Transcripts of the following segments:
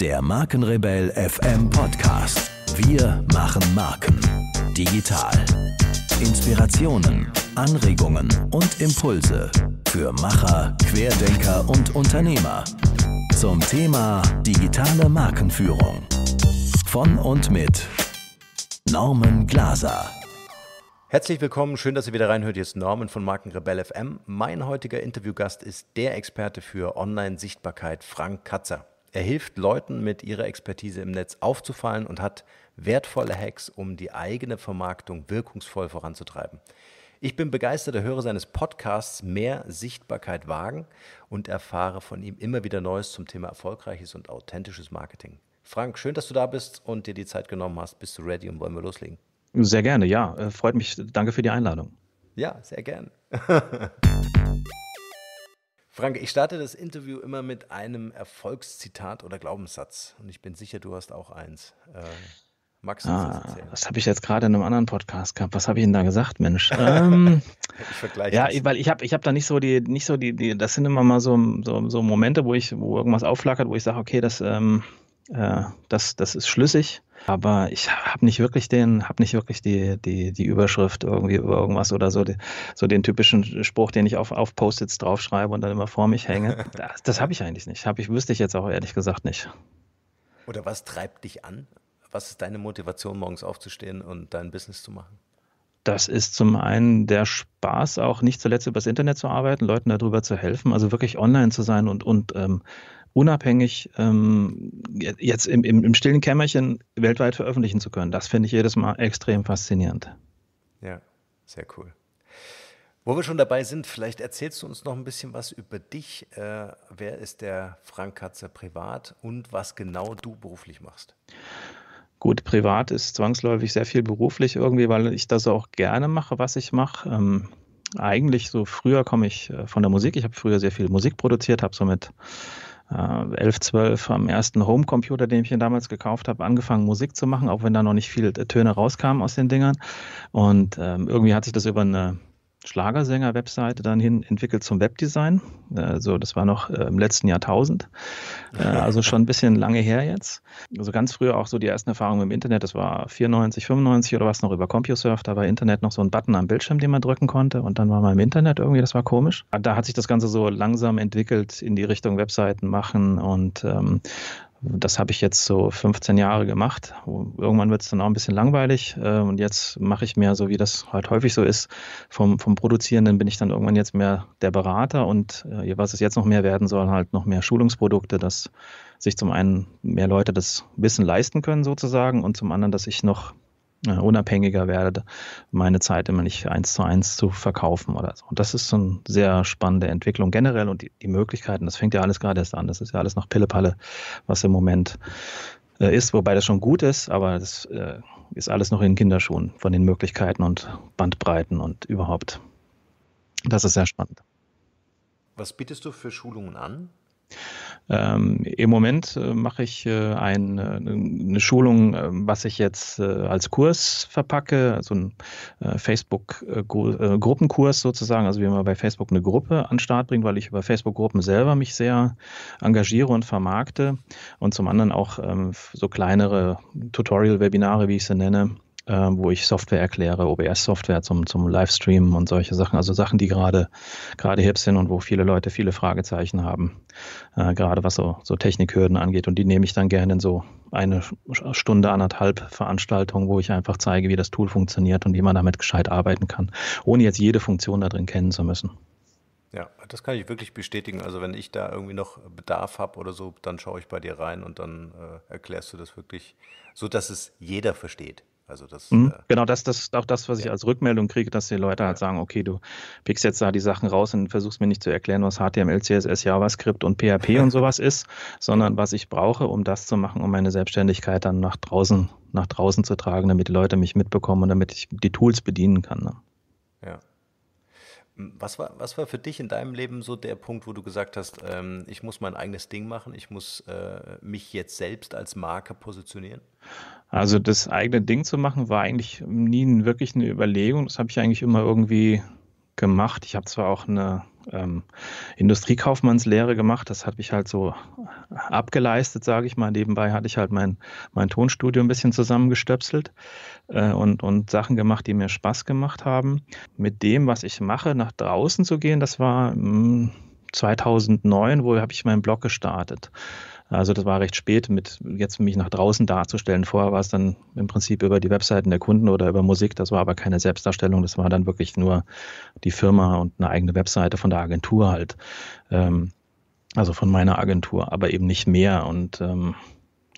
Der Markenrebell FM Podcast. Wir machen Marken. Digital. Inspirationen, Anregungen und Impulse für Macher, Querdenker und Unternehmer. Zum Thema digitale Markenführung. Von und mit Norman Glaser. Herzlich willkommen, schön, dass ihr wieder reinhört. Hier ist Norman von Markenrebell FM. Mein heutiger Interviewgast ist der Experte für Online-Sichtbarkeit, Frank Katzer. Er hilft Leuten mit ihrer Expertise im Netz aufzufallen und hat wertvolle Hacks, um die eigene Vermarktung wirkungsvoll voranzutreiben. Ich bin begeisterter Hörer seines Podcasts Mehr Sichtbarkeit wagen und erfahre von ihm immer wieder Neues zum Thema erfolgreiches und authentisches Marketing. Frank, schön, dass du da bist und dir die Zeit genommen hast. Bist du ready und wollen wir loslegen? Sehr gerne, ja. Äh, freut mich. Danke für die Einladung. Ja, sehr gerne. Frank, ich starte das Interview immer mit einem Erfolgszitat oder Glaubenssatz. Und ich bin sicher, du hast auch eins. Äh, Max, ah, das, das habe ich jetzt gerade in einem anderen Podcast gehabt. Was habe ich denn da gesagt, Mensch? ähm, ich vergleiche. Ja, das. weil ich habe ich hab da nicht so die, nicht so die, die das sind immer mal so, so, so Momente, wo ich, wo irgendwas aufflackert, wo ich sage, okay, das, ähm, äh, das, das ist schlüssig. Aber ich habe nicht wirklich den, habe nicht wirklich die, die, die Überschrift irgendwie über irgendwas oder so, die, so den typischen Spruch, den ich auf, auf Post-its draufschreibe und dann immer vor mich hänge. Das, das habe ich eigentlich nicht. Hab ich, wüsste ich jetzt auch ehrlich gesagt nicht. Oder was treibt dich an? Was ist deine Motivation, morgens aufzustehen und dein Business zu machen? Das ist zum einen der Spaß, auch nicht zuletzt übers Internet zu arbeiten, Leuten darüber zu helfen, also wirklich online zu sein und, und ähm, unabhängig ähm, jetzt im, im, im stillen Kämmerchen weltweit veröffentlichen zu können. Das finde ich jedes Mal extrem faszinierend. Ja, sehr cool. Wo wir schon dabei sind, vielleicht erzählst du uns noch ein bisschen was über dich. Äh, wer ist der Frank Katzer privat und was genau du beruflich machst? Gut, privat ist zwangsläufig sehr viel beruflich irgendwie, weil ich das auch gerne mache, was ich mache. Ähm, eigentlich so früher komme ich äh, von der Musik. Ich habe früher sehr viel Musik produziert, habe somit äh, 11, 12 am ersten Homecomputer, den ich mir damals gekauft habe, angefangen Musik zu machen, auch wenn da noch nicht viel Töne rauskamen aus den Dingern. Und ähm, irgendwie hat sich das über eine Schlagersänger-Webseite dann hin entwickelt zum Webdesign. Also das war noch äh, im letzten Jahrtausend, äh, also schon ein bisschen lange her jetzt. Also ganz früher auch so die ersten Erfahrungen im Internet, das war 94, 95 oder was noch über CompuServe, da war Internet noch so ein Button am Bildschirm, den man drücken konnte und dann war man im Internet irgendwie, das war komisch. Da hat sich das Ganze so langsam entwickelt in die Richtung Webseiten machen und ähm, das habe ich jetzt so 15 Jahre gemacht. Irgendwann wird es dann auch ein bisschen langweilig. Äh, und jetzt mache ich mehr so, wie das halt häufig so ist. Vom, vom Produzierenden bin ich dann irgendwann jetzt mehr der Berater. Und äh, was es jetzt noch mehr werden soll, halt noch mehr Schulungsprodukte, dass sich zum einen mehr Leute das Wissen leisten können sozusagen und zum anderen, dass ich noch äh, unabhängiger werde, meine Zeit immer nicht eins zu eins zu verkaufen oder so. Und das ist so eine sehr spannende Entwicklung generell und die, die Möglichkeiten, das fängt ja alles gerade erst an, das ist ja alles noch Pillepalle, was im Moment äh, ist, wobei das schon gut ist, aber das äh, ist alles noch in Kinderschuhen von den Möglichkeiten und Bandbreiten und überhaupt. Das ist sehr spannend. Was bietest du für Schulungen an? Ähm, Im Moment äh, mache ich äh, ein, äh, eine Schulung, äh, was ich jetzt äh, als Kurs verpacke, also ein äh, Facebook-Gruppenkurs sozusagen, also wie man bei Facebook eine Gruppe an Start bringt, weil ich über Facebook-Gruppen selber mich sehr engagiere und vermarkte und zum anderen auch ähm, so kleinere Tutorial-Webinare, wie ich sie nenne, äh, wo ich Software erkläre, OBS-Software zum, zum Livestreamen und solche Sachen. Also Sachen, die gerade gerade hip sind und wo viele Leute viele Fragezeichen haben, äh, gerade was so, so Technikhürden angeht. Und die nehme ich dann gerne in so eine Stunde, anderthalb Veranstaltungen, wo ich einfach zeige, wie das Tool funktioniert und wie man damit gescheit arbeiten kann, ohne jetzt jede Funktion da drin kennen zu müssen. Ja, das kann ich wirklich bestätigen. Also wenn ich da irgendwie noch Bedarf habe oder so, dann schaue ich bei dir rein und dann äh, erklärst du das wirklich so, dass es jeder versteht. Also das, mhm. äh, genau, das, ist auch das, was ich als Rückmeldung kriege, dass die Leute halt sagen, okay, du pickst jetzt da die Sachen raus und versuchst mir nicht zu erklären, was HTML, CSS, JavaScript und PHP und sowas ist, sondern was ich brauche, um das zu machen, um meine Selbstständigkeit dann nach draußen, nach draußen zu tragen, damit die Leute mich mitbekommen und damit ich die Tools bedienen kann. Ne? Ja. Was war, was war für dich in deinem Leben so der Punkt, wo du gesagt hast, ähm, ich muss mein eigenes Ding machen, ich muss äh, mich jetzt selbst als Marke positionieren? Also das eigene Ding zu machen war eigentlich nie wirklich eine Überlegung. Das habe ich eigentlich immer irgendwie gemacht. Ich habe zwar auch eine ähm, Industriekaufmannslehre gemacht, das habe ich halt so abgeleistet, sage ich mal. Nebenbei hatte ich halt mein, mein Tonstudio ein bisschen zusammengestöpselt äh, und, und Sachen gemacht, die mir Spaß gemacht haben. Mit dem, was ich mache, nach draußen zu gehen, das war mh, hm, 2009, wo habe ich meinen Blog gestartet. Also das war recht spät, mit jetzt mich nach draußen darzustellen. Vorher war es dann im Prinzip über die Webseiten der Kunden oder über Musik. Das war aber keine Selbstdarstellung. Das war dann wirklich nur die Firma und eine eigene Webseite von der Agentur halt. Ähm, also von meiner Agentur, aber eben nicht mehr. Und ähm,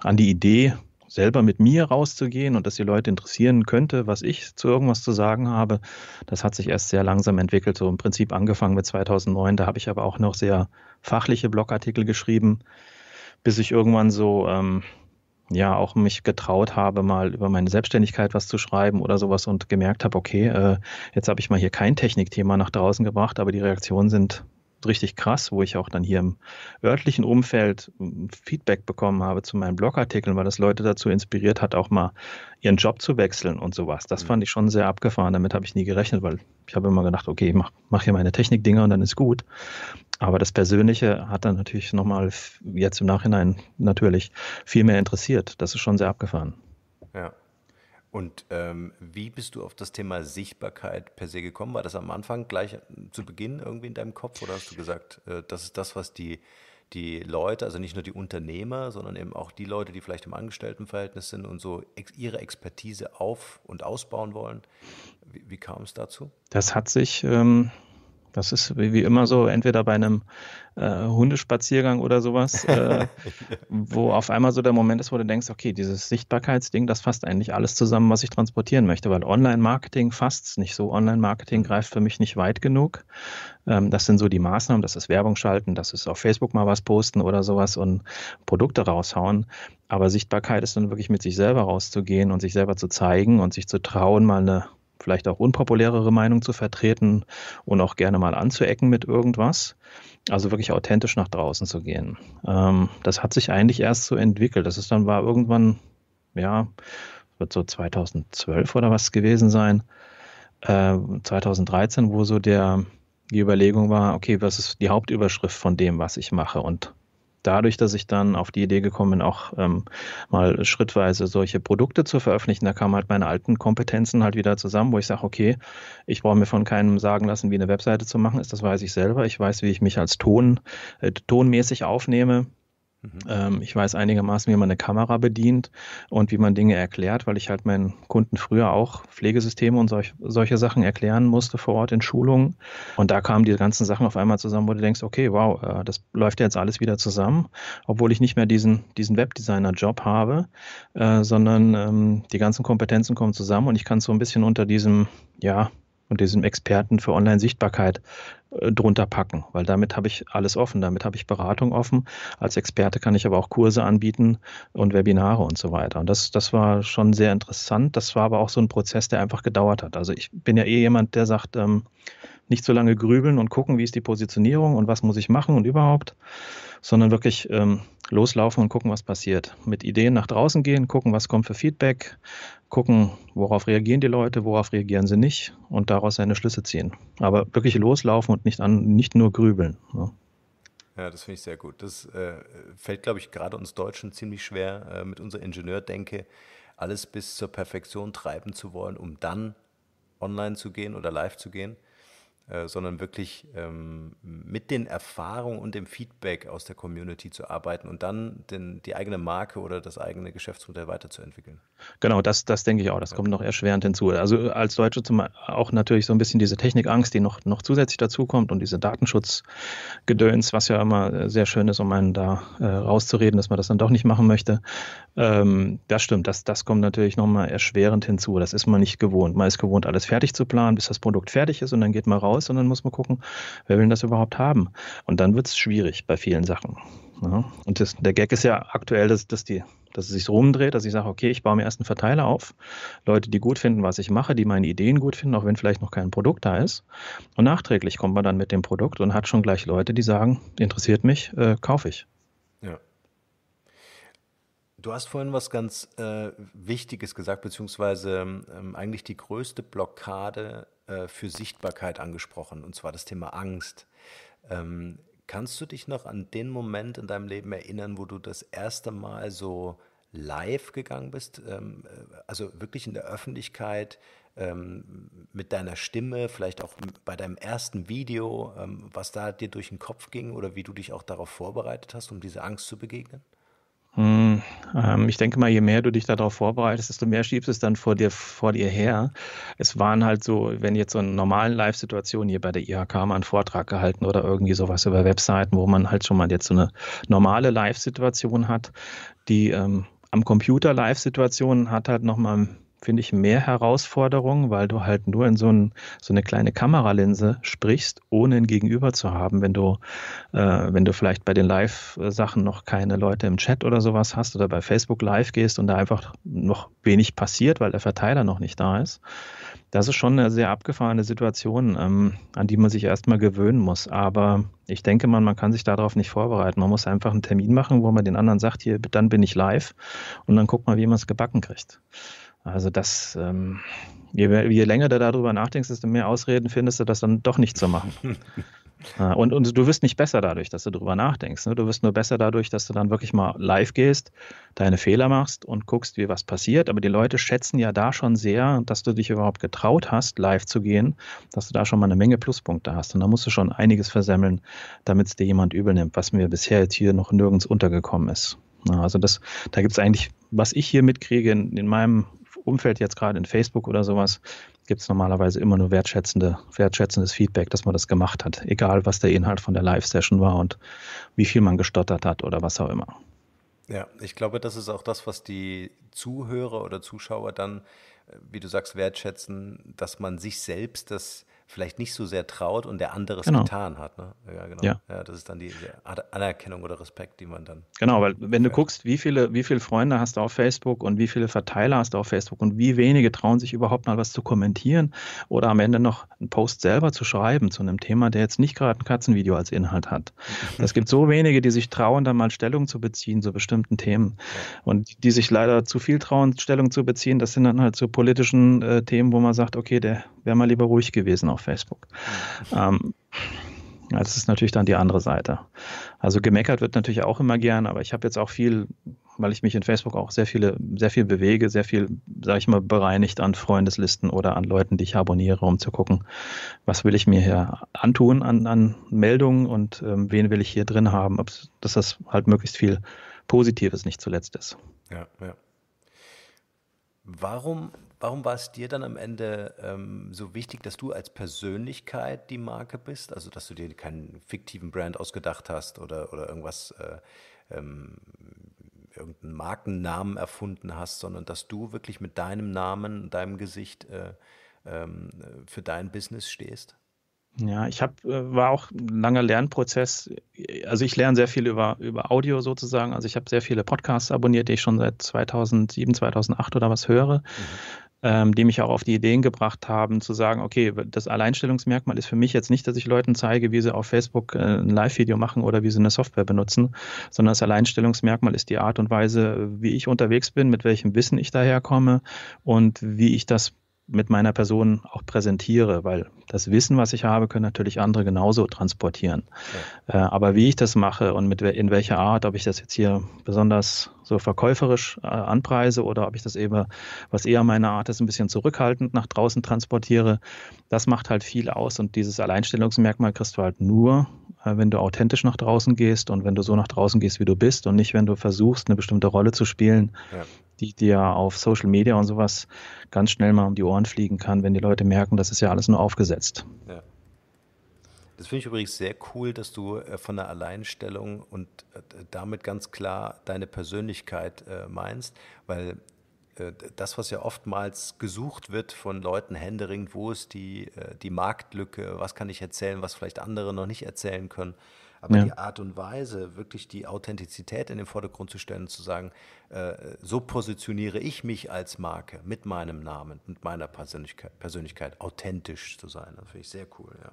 an die Idee, selber mit mir rauszugehen und dass die Leute interessieren könnte, was ich zu irgendwas zu sagen habe, das hat sich erst sehr langsam entwickelt. So im Prinzip angefangen mit 2009. Da habe ich aber auch noch sehr fachliche Blogartikel geschrieben bis ich irgendwann so, ähm, ja, auch mich getraut habe, mal über meine Selbstständigkeit was zu schreiben oder sowas und gemerkt habe, okay, äh, jetzt habe ich mal hier kein Technikthema nach draußen gebracht, aber die Reaktionen sind richtig krass, wo ich auch dann hier im örtlichen Umfeld hm, Feedback bekommen habe zu meinen Blogartikeln, weil das Leute dazu inspiriert hat, auch mal ihren Job zu wechseln und sowas. Das mhm. fand ich schon sehr abgefahren. Damit habe ich nie gerechnet, weil ich habe immer gedacht, okay, mach, mach hier meine Technikdinger und dann ist gut. Aber das Persönliche hat dann natürlich nochmal jetzt im Nachhinein natürlich viel mehr interessiert. Das ist schon sehr abgefahren. Ja. Und ähm, wie bist du auf das Thema Sichtbarkeit per se gekommen? War das am Anfang gleich zu Beginn irgendwie in deinem Kopf oder hast du gesagt, äh, das ist das, was die, die Leute, also nicht nur die Unternehmer, sondern eben auch die Leute, die vielleicht im Angestelltenverhältnis sind und so ex ihre Expertise auf- und ausbauen wollen? Wie, wie kam es dazu? Das hat sich ähm, das ist wie, immer so, entweder bei einem äh, Hundespaziergang oder sowas, äh, wo auf einmal so der Moment ist, wo du denkst, okay, dieses Sichtbarkeitsding, das fasst eigentlich alles zusammen, was ich transportieren möchte, weil Online-Marketing fasst es nicht so. Online-Marketing mhm. greift für mich nicht weit genug. Ähm, das sind so die Maßnahmen, das ist Werbung schalten, das ist auf Facebook mal was posten oder sowas und Produkte raushauen. Aber Sichtbarkeit ist dann wirklich mit sich selber rauszugehen und sich selber zu zeigen und sich zu trauen, mal eine vielleicht auch unpopulärere Meinung zu vertreten und auch gerne mal anzuecken mit irgendwas. Also wirklich authentisch nach draußen zu gehen. Ähm, das hat sich eigentlich erst so entwickelt. Das ist dann war irgendwann, ja, wird so 2012 oder was gewesen sein, äh, 2013, wo so der die Überlegung war, okay, was ist die Hauptüberschrift von dem, was ich mache und dadurch, dass ich dann auf die Idee gekommen bin, auch ähm, mal schrittweise solche Produkte zu veröffentlichen, da kamen halt meine alten Kompetenzen halt wieder zusammen, wo ich sage, okay, ich brauche mir von keinem sagen lassen, wie eine Webseite zu machen ist, das weiß ich selber. Ich weiß, wie ich mich als Ton, äh, tonmäßig aufnehme. Mhm. Ähm, ich weiß einigermaßen, wie man eine Kamera bedient und wie man Dinge erklärt, weil ich halt meinen Kunden früher auch Pflegesysteme und solch, solche Sachen erklären musste vor Ort in Schulungen. Und da kamen die ganzen Sachen auf einmal zusammen, wo du denkst, okay, wow, äh, das läuft jetzt alles wieder zusammen, obwohl ich nicht mehr diesen, diesen Webdesigner-Job habe, äh, sondern ähm, die ganzen Kompetenzen kommen zusammen und ich kann es so ein bisschen unter diesem, ja, und diesem Experten für Online-Sichtbarkeit äh, drunter packen, weil damit habe ich alles offen, damit habe ich Beratung offen. Als Experte kann ich aber auch Kurse anbieten und Webinare und so weiter. Und das, das war schon sehr interessant. Das war aber auch so ein Prozess, der einfach gedauert hat. Also ich bin ja eh jemand, der sagt, ähm, nicht so lange grübeln und gucken, wie ist die Positionierung und was muss ich machen und überhaupt, sondern wirklich ähm, loslaufen und gucken, was passiert. Mit Ideen nach draußen gehen, gucken, was kommt für Feedback, gucken, worauf reagieren die Leute, worauf reagieren sie nicht und daraus seine Schlüsse ziehen. Aber wirklich loslaufen und nicht, an, nicht nur grübeln. Ja. Ja, das finde ich sehr gut. Das äh, fällt, glaube ich, gerade uns Deutschen ziemlich schwer, äh, mit unserer Ingenieurdenke alles bis zur Perfektion treiben zu wollen, um dann online zu gehen oder live zu gehen. Äh, sondern wirklich ähm, mit den Erfahrungen und dem Feedback aus der Community zu arbeiten und dann den, die eigene Marke oder das eigene Geschäftsmodell weiterzuentwickeln. Genau, das, das denke ich auch. Das ja. kommt noch erschwerend hinzu. Also als Deutsche zum, auch natürlich so ein bisschen diese Technikangst, die noch, noch zusätzlich dazukommt und diese Datenschutzgedöns, was ja immer äh, sehr schön ist, um einen da äh, rauszureden, dass man das dann doch nicht machen möchte. Ähm, das stimmt, das, das kommt natürlich nochmal erschwerend hinzu. Das ist man nicht gewohnt. Man ist gewohnt, alles fertig zu planen, bis das Produkt fertig ist und dann geht man raus raus, sondern muss man gucken, wer will denn das überhaupt haben? Und dann wird es schwierig bei vielen Sachen. Ja. Ne? Und das, der Gag ist ja aktuell, dass, dass, die, dass es sich rumdreht, dass ich sage, okay, ich baue mir erst einen Verteiler auf, Leute, die gut finden, was ich mache, die meine Ideen gut finden, auch wenn vielleicht noch kein Produkt da ist. Und nachträglich kommt man dann mit dem Produkt und hat schon gleich Leute, die sagen, interessiert mich, äh, kaufe ich. Du hast vorhin was ganz äh, Wichtiges gesagt, beziehungsweise ähm, eigentlich die größte Blockade äh, für Sichtbarkeit angesprochen, und zwar das Thema Angst. Ähm, kannst du dich noch an den Moment in deinem Leben erinnern, wo du das erste Mal so live gegangen bist, ähm, äh, also wirklich in der Öffentlichkeit ähm, mit deiner Stimme, vielleicht auch bei deinem ersten Video, ähm, was da dir durch den Kopf ging oder wie du dich auch darauf vorbereitet hast, um dieser Angst zu begegnen? Hm, ähm, ich denke mal, je mehr du dich darauf vorbereitest, desto mehr schiebst es dann vor dir, vor dir her. Es waren halt so, wenn jetzt so in normalen Live-Situationen hier bei der IHK mal einen Vortrag gehalten oder irgendwie sowas über Webseiten, wo man halt schon mal jetzt so eine normale Live-Situation hat, die ähm, am Computer Live-Situation hat halt nochmal finde ich, mehr Herausforderung, weil du halt nur in so, ein, so, eine kleine Kameralinse sprichst, ohne ein Gegenüber zu haben, wenn du, äh, wenn du vielleicht bei den Live-Sachen noch keine Leute im Chat oder sowas hast oder bei Facebook Live gehst und da einfach noch wenig passiert, weil der Verteiler noch nicht da ist. Das ist schon eine sehr abgefahrene Situation, ähm, an die man sich erstmal gewöhnen muss. Aber ich denke mal, man kann sich darauf nicht vorbereiten. Man muss einfach einen Termin machen, wo man den anderen sagt, hier, dann bin ich live und dann guckt mal, wie man es gebacken kriegt. Also das, ähm, je, je, länger du darüber nachdenkst, desto mehr Ausreden findest du, das dann doch nicht zu machen. Ah, und, und, du wirst nicht besser dadurch, dass du darüber nachdenkst. Ne? Du wirst nur besser dadurch, dass du dann wirklich mal live gehst, deine Fehler machst und guckst, wie was passiert. Aber die Leute schätzen ja da schon sehr, dass du dich überhaupt getraut hast, live zu gehen, dass du da schon mal eine Menge Pluspunkte hast. Und da musst du schon einiges versemmeln, damit es dir jemand übel nimmt, was mir bisher jetzt hier noch nirgends untergekommen ist. Also das, da gibt es eigentlich, was ich hier mitkriege in, in meinem Umfeld jetzt gerade in Facebook oder sowas, gibt es normalerweise immer nur wertschätzende, wertschätzendes Feedback, dass man das gemacht hat. Egal, was der Inhalt von der Live-Session war und wie viel man gestottert hat oder was auch immer. Ja, ich glaube, das ist auch das, was die Zuhörer oder Zuschauer dann, äh, wie du sagst, wertschätzen, dass man sich selbst das vielleicht nicht so sehr traut und der andere es genau. getan hat. Ne? Ja, genau. Ja. ja. das ist dann die, die, Anerkennung oder Respekt, die man dann. Genau, weil wenn du guckst, wie viele, wie viele Freunde hast du auf Facebook und wie viele Verteiler hast du auf Facebook und wie wenige trauen sich überhaupt mal was zu kommentieren oder am Ende noch einen Post selber zu schreiben zu einem Thema, der jetzt nicht gerade ein Katzenvideo als Inhalt hat. Es gibt so wenige, die sich trauen, da mal Stellung zu beziehen zu bestimmten Themen. Und die sich leider zu viel trauen, Stellung zu beziehen, das sind dann halt so politischen äh, Themen, wo man sagt, okay, der wäre mal lieber ruhig gewesen auf auf Facebook. Ähm, das ist natürlich dann die andere Seite. Also gemeckert wird natürlich auch immer gern, aber ich habe jetzt auch viel, weil ich mich in Facebook auch sehr viele, sehr viel bewege, sehr viel, sage ich mal, bereinigt an Freundeslisten oder an Leuten, die ich abonniere, um zu gucken, was will ich mir hier antun an, an Meldungen und ähm, wen will ich hier drin haben, dass das halt möglichst viel Positives nicht zuletzt ist. Ja, ja. Warum Warum war es dir dann am Ende ähm, so wichtig, dass du als Persönlichkeit die Marke bist? Also, dass du dir keinen fiktiven Brand ausgedacht hast oder, oder irgendwas, äh, ähm, irgendeinen Markennamen erfunden hast, sondern dass du wirklich mit deinem Namen, deinem Gesicht äh, äh, für dein Business stehst? Ja, ich hab, äh, war auch ein langer Lernprozess. Also ich lerne sehr viel über, über Audio sozusagen. Also ich habe sehr viele Podcasts abonniert, die ich schon seit 2007, 2008 oder was höre. Mhm ähm, die mich auch auf die Ideen gebracht haben, zu sagen, okay, das Alleinstellungsmerkmal ist für mich jetzt nicht, dass ich Leuten zeige, wie sie auf Facebook äh, ein Live-Video machen oder wie sie eine Software benutzen, sondern das Alleinstellungsmerkmal ist die Art und Weise, wie ich unterwegs bin, mit welchem Wissen ich daherkomme und wie ich das mit meiner Person auch präsentiere, weil das Wissen, was ich habe, können natürlich andere genauso transportieren. Ja. Äh, aber wie ich das mache und mit in welcher Art, ob ich das jetzt hier besonders so verkäuferisch äh, anpreise oder ob ich das eben, was eher meine Art ist, ein bisschen zurückhaltend nach draußen transportiere, das macht halt viel aus und dieses Alleinstellungsmerkmal kriegst du halt nur, äh, wenn du authentisch nach draußen gehst und wenn du so nach draußen gehst, wie du bist und nicht, wenn du versuchst, eine bestimmte Rolle zu spielen, ja die dir auf Social Media und sowas ganz schnell mal um die Ohren fliegen kann, wenn die Leute merken, das ist ja alles nur aufgesetzt. Ja. Das finde ich übrigens sehr cool, dass du äh, von der Alleinstellung und äh, damit ganz klar deine Persönlichkeit äh, meinst, weil das, was ja oftmals gesucht wird von Leuten händeringend, wo ist die, die Marktlücke, was kann ich erzählen, was vielleicht andere noch nicht erzählen können, aber ja. die Art und Weise, wirklich die Authentizität in den Vordergrund zu stellen, und zu sagen, äh, so positioniere ich mich als Marke mit meinem Namen, mit meiner Persönlichkeit, Persönlichkeit authentisch zu sein, das finde ich sehr cool, ja.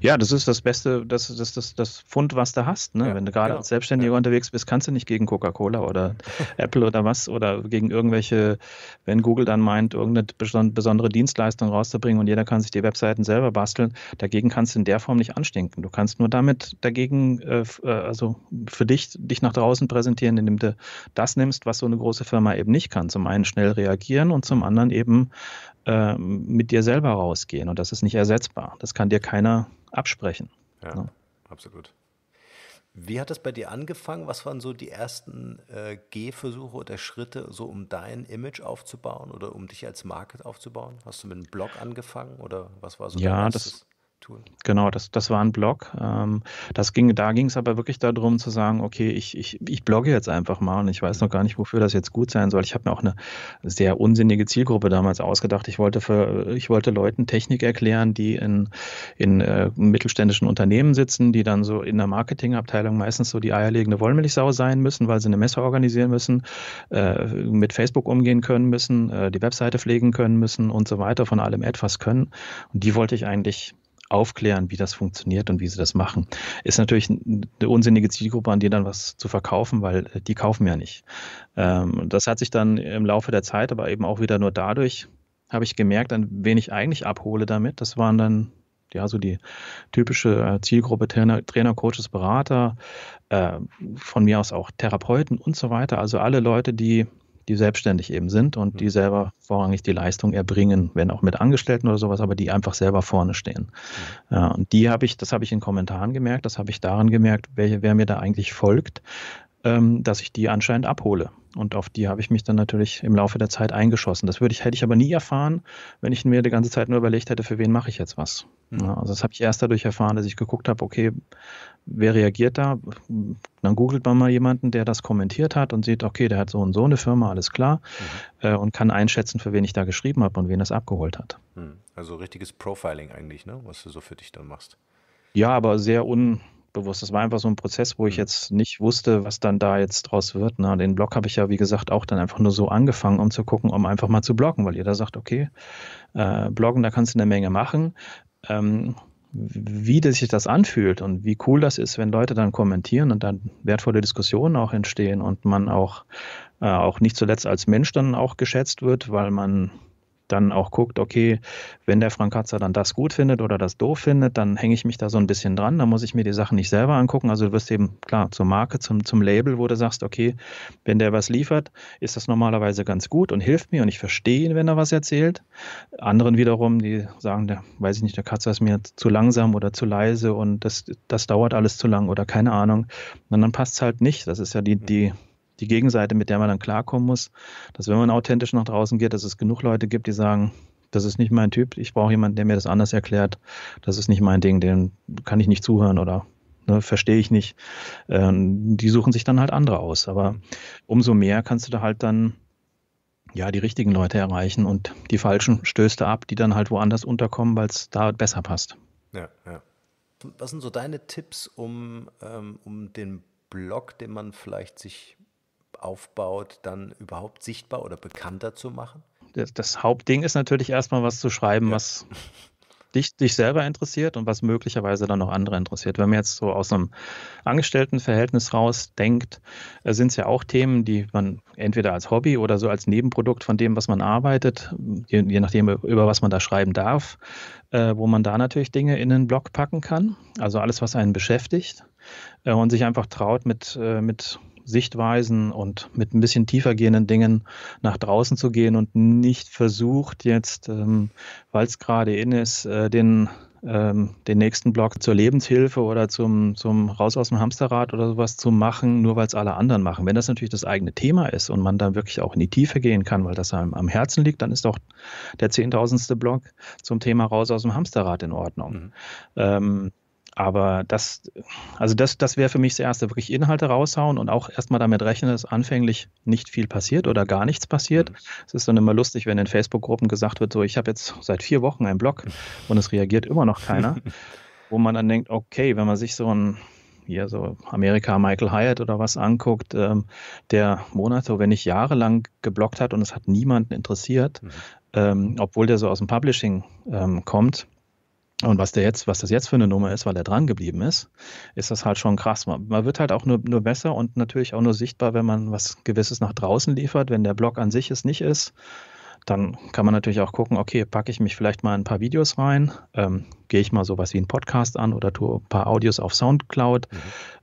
Ja, das ist das Beste, das das, das, das Fund, was du hast. Ne? Ja, Wenn du gerade genau. als Selbstständiger ja. unterwegs bist, kannst du nicht gegen Coca-Cola oder Apple oder was oder gegen irgendwelche, wenn Google dann meint, irgendeine besondere Dienstleistung rauszubringen und jeder kann sich die Webseiten selber basteln, dagegen kannst du in der Form nicht anstinken. Du kannst nur damit dagegen, äh, äh, also für dich, dich nach draußen präsentieren, indem du das nimmst, was so eine große Firma eben nicht kann. Zum einen schnell reagieren und zum anderen eben äh, mit dir selber rausgehen. Und das ist nicht ersetzbar. Das kann dir keiner absprechen. Ja, ja. Ne? absolut. Wie hat das bei dir angefangen? Was waren so die ersten äh, Gehversuche oder Schritte, so um dein Image aufzubauen oder um dich als Market aufzubauen? Hast du mit einem Blog angefangen oder was war so? Ja, das, tun. Genau, das, das war ein Blog. Ähm, das ging, da ging es aber wirklich darum zu sagen, okay, ich, ich, ich blogge jetzt einfach mal und ich weiß noch gar nicht, wofür das jetzt gut sein soll. Ich habe mir auch eine sehr unsinnige Zielgruppe damals ausgedacht. Ich wollte, für, ich wollte Leuten Technik erklären, die in, in äh, mittelständischen Unternehmen sitzen, die dann so in der Marketingabteilung meistens so die eierlegende Wollmilchsau sein müssen, weil sie eine Messe organisieren müssen, äh, mit Facebook umgehen können müssen, äh, die Webseite pflegen können müssen und so weiter, von allem etwas können. Und die wollte ich eigentlich aufklären, wie das funktioniert und wie sie das machen. Ist natürlich eine unsinnige Zielgruppe, an die dann was zu verkaufen, weil äh, die kaufen ja nicht. Ähm, das hat sich dann im Laufe der Zeit, aber eben auch wieder nur dadurch, habe ich gemerkt, an wen ich eigentlich abhole damit. Das waren dann ja so die typische äh, Zielgruppe Trainer, Trainer Coaches, Berater, äh, von mir aus auch Therapeuten und so weiter. Also alle Leute, die die selbstständig eben sind und mhm. die selber vorrangig die Leistung erbringen, wenn auch mit Angestellten oder sowas, aber die einfach selber vorne stehen. Ja, mhm. äh, und die habe ich, das habe ich in Kommentaren gemerkt, das habe ich daran gemerkt, wer, wer mir da eigentlich folgt ähm, dass ich die anscheinend abhole. Und auf die habe ich mich dann natürlich im Laufe der Zeit eingeschossen. Das würde ich, hätte ich aber nie erfahren, wenn ich mir die ganze Zeit nur überlegt hätte, für wen mache ich jetzt was. Mhm. Ja, also das habe ich erst dadurch erfahren, dass ich geguckt habe, okay, wer reagiert da? Dann googelt man mal jemanden, der das kommentiert hat und sieht, okay, der hat so und so eine Firma, alles klar, mhm. äh, und kann einschätzen, für wen ich da geschrieben habe und wen das abgeholt hat. Mhm. Also richtiges Profiling eigentlich, ne? Was du so für dich dann machst. Ja, aber sehr un bewusst. Das war einfach so ein Prozess, wo ich mhm. jetzt nicht wusste, was dann da jetzt draus wird. Ne? Den Blog habe ich ja, wie gesagt, auch dann einfach nur so angefangen, um zu gucken, um einfach mal zu bloggen, weil jeder sagt, okay, äh, bloggen, da kannst du eine Menge machen. Ähm, wie sich das anfühlt und wie cool das ist, wenn Leute dann kommentieren und dann wertvolle Diskussionen auch entstehen und man auch, äh, auch nicht zuletzt als Mensch dann auch geschätzt wird, weil man dann auch guckt, okay, wenn der Frank Katzer dann das gut findet oder das doof findet, dann hänge ich mich da so ein bisschen dran, Da muss ich mir die Sachen nicht selber angucken. Also du wirst eben, klar, zur Marke, zum, zum Label, wo du sagst, okay, wenn der was liefert, ist das normalerweise ganz gut und hilft mir und ich verstehe ihn, wenn er was erzählt. Anderen wiederum, die sagen, der, weiß ich nicht, der Katzer ist mir zu langsam oder zu leise und das, das dauert alles zu lang oder keine Ahnung. Und dann passt es halt nicht. Das ist ja die, die mhm die Gegenseite, mit der man dann klarkommen muss, dass wenn man authentisch nach draußen geht, dass es genug Leute gibt, die sagen, das ist nicht mein Typ, ich brauche jemanden, der mir das anders erklärt, das ist nicht mein Ding, dem kann ich nicht zuhören oder ne, verstehe ich nicht. Ähm, die suchen sich dann halt andere aus. Aber umso mehr kannst du da halt dann ja die richtigen Leute erreichen und die falschen stößt du ab, die dann halt woanders unterkommen, weil es da besser passt. Ja, ja. Was sind so deine Tipps, um, ähm, um den Blog, den man vielleicht sich aufbaut, dann überhaupt sichtbar oder bekannter zu machen? Das, das Hauptding ist natürlich erstmal was zu schreiben, ja. was dich, dich selber interessiert und was möglicherweise dann noch andere interessiert. Wenn man jetzt so aus einem Angestelltenverhältnis raus denkt, äh, sind es ja auch Themen, die man entweder als Hobby oder so als Nebenprodukt von dem, was man arbeitet, je, je nachdem, über was man da schreiben darf, äh, wo man da natürlich Dinge in den Blog packen kann. Also alles, was einen beschäftigt äh, und sich einfach traut, mit, äh, mit Sichtweisen und mit ein bisschen tiefer gehenden Dingen nach draußen zu gehen und nicht versucht jetzt, ähm, weil es gerade in ist, äh, den ähm, den nächsten Blog zur Lebenshilfe oder zum, zum Raus aus dem Hamsterrad oder sowas zu machen, nur weil es alle anderen machen. Wenn das natürlich das eigene Thema ist und man dann wirklich auch in die Tiefe gehen kann, weil das einem am Herzen liegt, dann ist auch der zehntausendste Blog zum Thema Raus aus dem Hamsterrad in Ordnung. Mhm. Ähm, aber das, also das, das wäre für mich das Erste, wirklich Inhalte raushauen und auch erstmal damit rechnen, dass anfänglich nicht viel passiert oder gar nichts passiert. Mhm. Es ist dann immer lustig, wenn in Facebook-Gruppen gesagt wird, so ich habe jetzt seit vier Wochen einen Blog und es reagiert immer noch keiner. wo man dann denkt, okay, wenn man sich so ein hier so Amerika Michael Hyatt oder was anguckt, ähm, der Monate, wenn nicht jahrelang geblockt hat und es hat niemanden interessiert, mhm. ähm, obwohl der so aus dem Publishing ähm, kommt, und was der jetzt, was das jetzt für eine Nummer ist, weil er dran geblieben ist, ist das halt schon krass. Man, man wird halt auch nur, nur besser und natürlich auch nur sichtbar, wenn man was Gewisses nach draußen liefert, wenn der Blog an sich es nicht ist dann kann man natürlich auch gucken, okay, packe ich mich vielleicht mal ein paar Videos rein, ähm, gehe ich mal sowas wie einen Podcast an oder tue ein paar Audios auf Soundcloud. Mhm.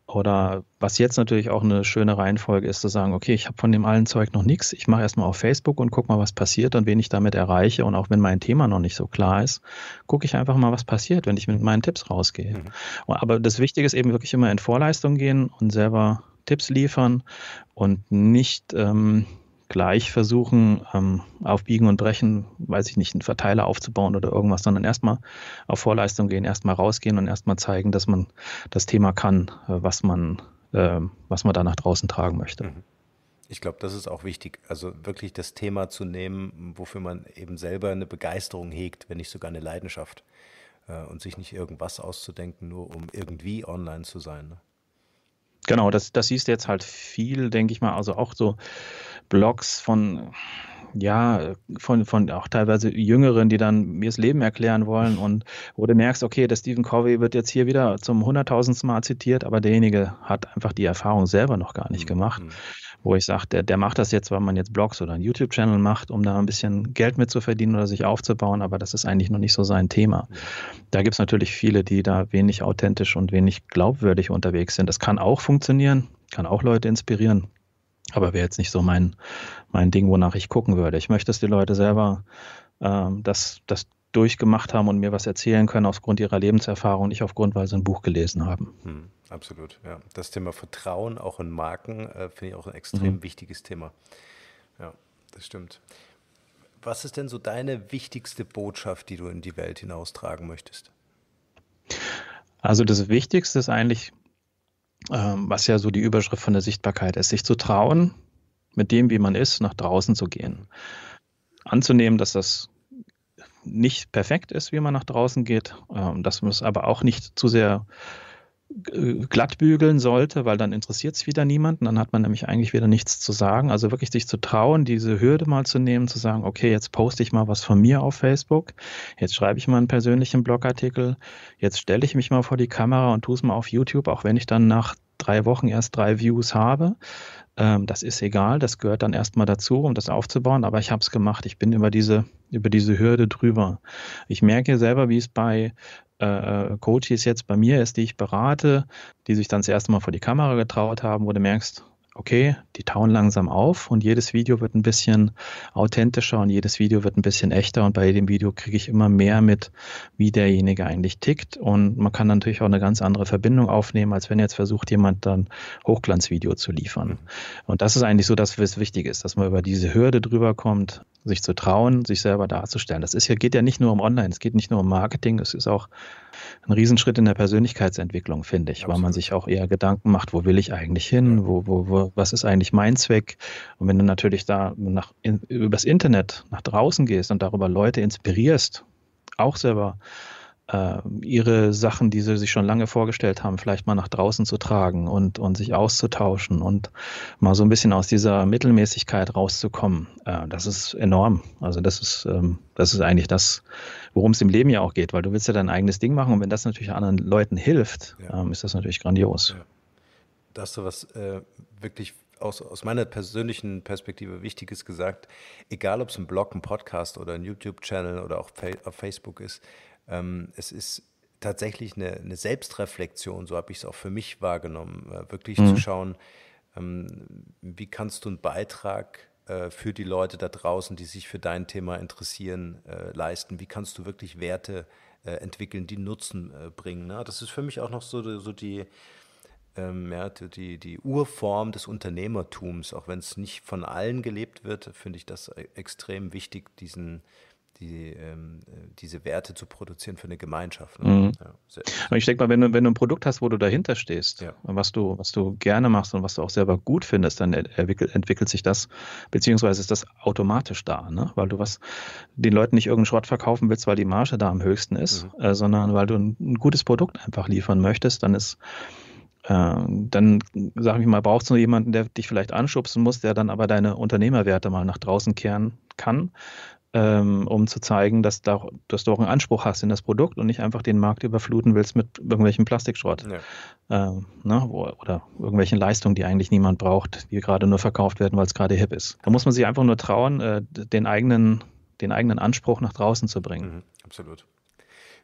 Oder was jetzt natürlich auch eine schöne Reihenfolge ist, zu sagen, okay, ich habe von dem allen Zeug noch nichts, ich mache erstmal auf Facebook und gucke mal, was passiert und wen ich damit erreiche. Und auch wenn mein Thema noch nicht so klar ist, gucke ich einfach mal, was passiert, wenn ich mit meinen Tipps rausgehe. Mhm. Aber das Wichtige ist eben wirklich immer in Vorleistung gehen und selber Tipps liefern und nicht ähm, gleich versuchen, ähm, Biegen und brechen, weiß ich nicht, einen Verteiler aufzubauen oder irgendwas, sondern erstmal auf Vorleistung gehen, erstmal rausgehen und erstmal zeigen, dass man das Thema kann, äh, was man, äh, was man da nach draußen tragen möchte. Mhm. Ich glaube, das ist auch wichtig. Also wirklich das Thema zu nehmen, wofür man eben selber eine Begeisterung hegt, wenn nicht sogar eine Leidenschaft. Äh, und sich nicht irgendwas auszudenken, nur um irgendwie online zu sein. Ne? Genau, das, das siehst du jetzt halt viel, denke ich mal. Also auch so Blogs von, ja, von, von auch teilweise Jüngeren, die dann mir das Leben erklären wollen und wo du merkst, okay, der Stephen Covey wird jetzt hier wieder zum hunderttausendsten Mal zitiert, aber derjenige hat einfach die Erfahrung selber noch gar nicht mhm. gemacht. Mhm wo ich sage, der, der macht das jetzt, weil man jetzt Blogs oder einen YouTube-Channel macht, um da ein bisschen Geld mit zu verdienen oder sich aufzubauen, aber das ist eigentlich noch nicht so sein Thema. Da gibt es natürlich viele, die da wenig authentisch und wenig glaubwürdig unterwegs sind. Das kann auch funktionieren, kann auch Leute inspirieren. Aber wäre jetzt nicht so mein, mein Ding, wonach ich gucken würde. Ich möchte, dass die Leute selber ähm, das, das durchgemacht haben und mir was erzählen können aufgrund ihrer Lebenserfahrung, nicht aufgrund, weil sie ein Buch gelesen haben. Hm, absolut, ja. Das Thema Vertrauen auch in Marken äh, finde ich auch ein extrem mhm. wichtiges Thema. Ja, das stimmt. Was ist denn so deine wichtigste Botschaft, die du in die Welt hinaustragen möchtest? Also das Wichtigste ist eigentlich, ähm, was ja so die Überschrift von der Sichtbarkeit ist, sich zu trauen, mit dem, wie man ist, nach draußen zu gehen. Anzunehmen, dass das nicht perfekt ist, wie man nach draußen geht, ähm, dass man es aber auch nicht zu sehr äh, glatt bügeln sollte, weil dann interessiert es wieder niemanden, dann hat man nämlich eigentlich wieder nichts zu sagen. Also wirklich sich zu trauen, diese Hürde mal zu nehmen, zu sagen, okay, jetzt poste ich mal was von mir auf Facebook, jetzt schreibe ich mal einen persönlichen Blogartikel, jetzt stelle ich mich mal vor die Kamera und tue es mal auf YouTube, auch wenn ich dann nach drei Wochen erst drei Views habe. Ähm, das ist egal, das gehört dann erstmal dazu, um das aufzubauen, aber ich habe es gemacht. Ich bin über diese, über diese Hürde drüber. Ich merke selber, wie es bei äh, äh, Coaches jetzt bei mir ist, die ich berate, die sich dann das erste Mal vor die Kamera getraut haben, wo du merkst, okay, die tauen langsam auf und jedes Video wird ein bisschen authentischer und jedes Video wird ein bisschen echter und bei jedem Video kriege ich immer mehr mit, wie derjenige eigentlich tickt und man kann natürlich auch eine ganz andere Verbindung aufnehmen, als wenn jetzt versucht jemand dann Hochglanzvideo zu liefern. Und das ist eigentlich so, dass es wichtig ist, dass man über diese Hürde drüber kommt, sich zu trauen, sich selber darzustellen. Das ist ja, geht ja nicht nur um Online, es geht nicht nur um Marketing, es ist auch ein Riesenschritt in der Persönlichkeitsentwicklung, finde ich, Absolut. weil man sich auch eher Gedanken macht, wo will ich eigentlich hin, ja. wo, wo, wo, was ist eigentlich mein Zweck? Und wenn du natürlich da nach, in, übers Internet nach draußen gehst und darüber Leute inspirierst, auch selber äh, ihre Sachen, die sie sich schon lange vorgestellt haben, vielleicht mal nach draußen zu tragen und, und sich auszutauschen und mal so ein bisschen aus dieser Mittelmäßigkeit rauszukommen. Äh, das ist enorm. Also das ist, ähm, das ist eigentlich das, worum es im Leben ja auch geht, weil du willst ja dein eigenes Ding machen und wenn das natürlich anderen Leuten hilft, ja. ähm, ist das natürlich grandios. Ja. Da hast du was äh, wirklich aus, aus, meiner persönlichen Perspektive Wichtiges gesagt. Egal, ob es ein Blog, ein Podcast oder ein YouTube-Channel oder auch auf Facebook ist, ähm, es ist tatsächlich eine, eine Selbstreflexion, so habe ich es auch für mich wahrgenommen, äh, wirklich mhm. zu schauen, ähm, wie kannst du einen Beitrag äh, für die Leute da draußen, die sich für dein Thema interessieren, äh, leisten? Wie kannst du wirklich Werte entwickeln, die Nutzen bringen? Ne? Das ist für mich auch noch so, so die, ähm, ja, die, die Urform des Unternehmertums, auch wenn es nicht von allen gelebt wird, finde ich das extrem wichtig, diesen, die, ähm, äh, diese Werte zu produzieren für eine Gemeinschaft. Ne? Mhm. Ja, ich denke mal, wenn du, wenn du ein Produkt hast, wo du dahinter stehst, ja. was, du, was du gerne machst und was du auch selber gut findest, dann entwickelt, entwickelt sich das, beziehungsweise ist das automatisch da, ne? weil du was den Leuten nicht irgendeinen Schrott verkaufen willst, weil die Marge da am höchsten ist, mhm. äh, sondern weil du ein, ein gutes Produkt einfach liefern möchtest, dann ist äh, dann sage ich mal, brauchst du jemanden, der dich vielleicht anschubsen muss, der dann aber deine Unternehmerwerte mal nach draußen kehren kann, ähm, um zu zeigen, dass, da, dass, du auch einen Anspruch hast in das Produkt und nicht einfach den Markt überfluten willst mit irgendwelchen Plastikschrott ja. ähm, ne? oder irgendwelchen Leistungen, die eigentlich niemand braucht, die gerade nur verkauft werden, weil es gerade hip ist. Da muss man sich einfach nur trauen, äh, den, eigenen, den eigenen Anspruch nach draußen zu bringen. Mhm, absolut.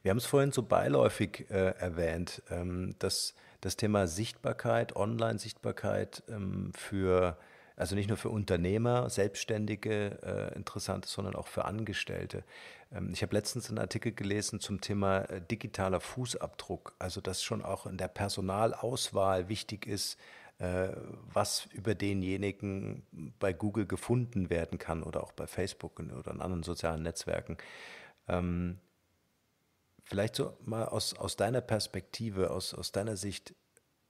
Wir haben es vorhin so beiläufig äh, erwähnt, ähm, dass das Thema Sichtbarkeit, Online-Sichtbarkeit ähm, für also nicht nur für Unternehmer, Selbstständige äh, interessant ist, sondern auch für Angestellte. Ähm, ich habe letztens einen Artikel gelesen zum Thema äh, digitaler Fußabdruck, also dass schon auch in der Personalauswahl wichtig ist, äh, was über denjenigen bei Google gefunden werden kann oder auch bei Facebook oder in anderen sozialen Netzwerken. Ähm, vielleicht so mal aus, aus deiner Perspektive, aus, aus deiner Sicht,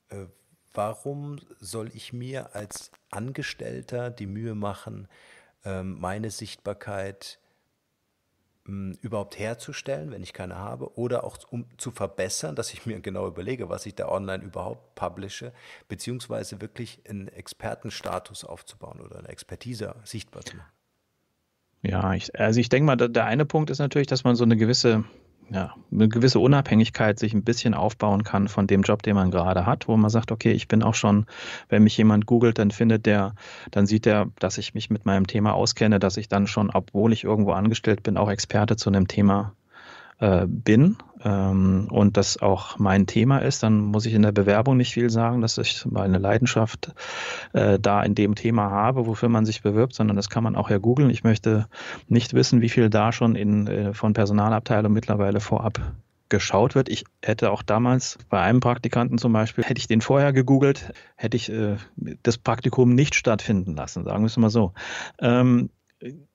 äh, warum soll ich mir als Angestellter die Mühe machen, ähm, meine Sichtbarkeit hm, überhaupt herzustellen, wenn ich keine habe, oder auch um zu verbessern, dass ich mir genau überlege, was ich da online überhaupt publische, beziehungsweise wirklich einen Expertenstatus aufzubauen oder eine Expertise sichtbar zu machen. Ja, ich, also ich denke mal, der eine Punkt ist natürlich, dass man so eine gewisse ja, eine gewisse Unabhängigkeit sich ein bisschen aufbauen kann von dem Job, den man gerade hat, wo man sagt, okay, ich bin auch schon, wenn mich jemand googelt, dann findet der, dann sieht er, dass ich mich mit meinem Thema auskenne, dass ich dann schon, obwohl ich irgendwo angestellt bin, auch Experte zu einem Thema äh, bin ähm, und das auch mein Thema ist, dann muss ich in der Bewerbung nicht viel sagen, dass ich meine Leidenschaft äh, da in dem Thema habe, wofür man sich bewirbt, sondern das kann man auch ja googeln. Ich möchte nicht wissen, wie viel da schon in, äh, von Personalabteilung mittlerweile vorab geschaut wird. Ich hätte auch damals bei einem Praktikanten zum Beispiel, hätte ich den vorher gegoogelt, hätte ich äh, das Praktikum nicht stattfinden lassen, sagen wir es mal so. Ähm,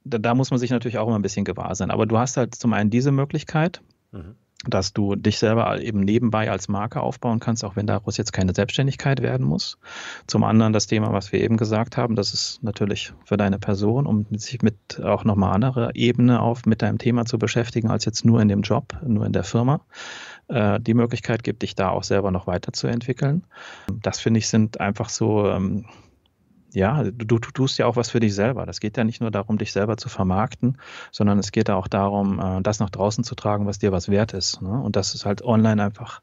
da, da, muss man sich natürlich auch immer ein bisschen gewahr sein. Aber du hast halt zum einen diese Möglichkeit, mhm. dass du dich selber eben nebenbei als Marke aufbauen kannst, auch wenn daraus jetzt keine Selbstständigkeit werden muss. Zum anderen das Thema, was wir eben gesagt haben, das ist natürlich für deine Person, um sich mit auch nochmal anderer Ebene auf mit deinem Thema zu beschäftigen, als jetzt nur in dem Job, nur in der Firma äh, die Möglichkeit gibt, dich da auch selber noch weiterzuentwickeln. Das finde ich sind einfach so ähm, ja, du, du, tust ja auch was für dich selber. Das geht ja nicht nur darum, dich selber zu vermarkten, sondern es geht ja auch darum, äh, das nach draußen zu tragen, was dir was wert ist. Ne? Und das ist halt online einfach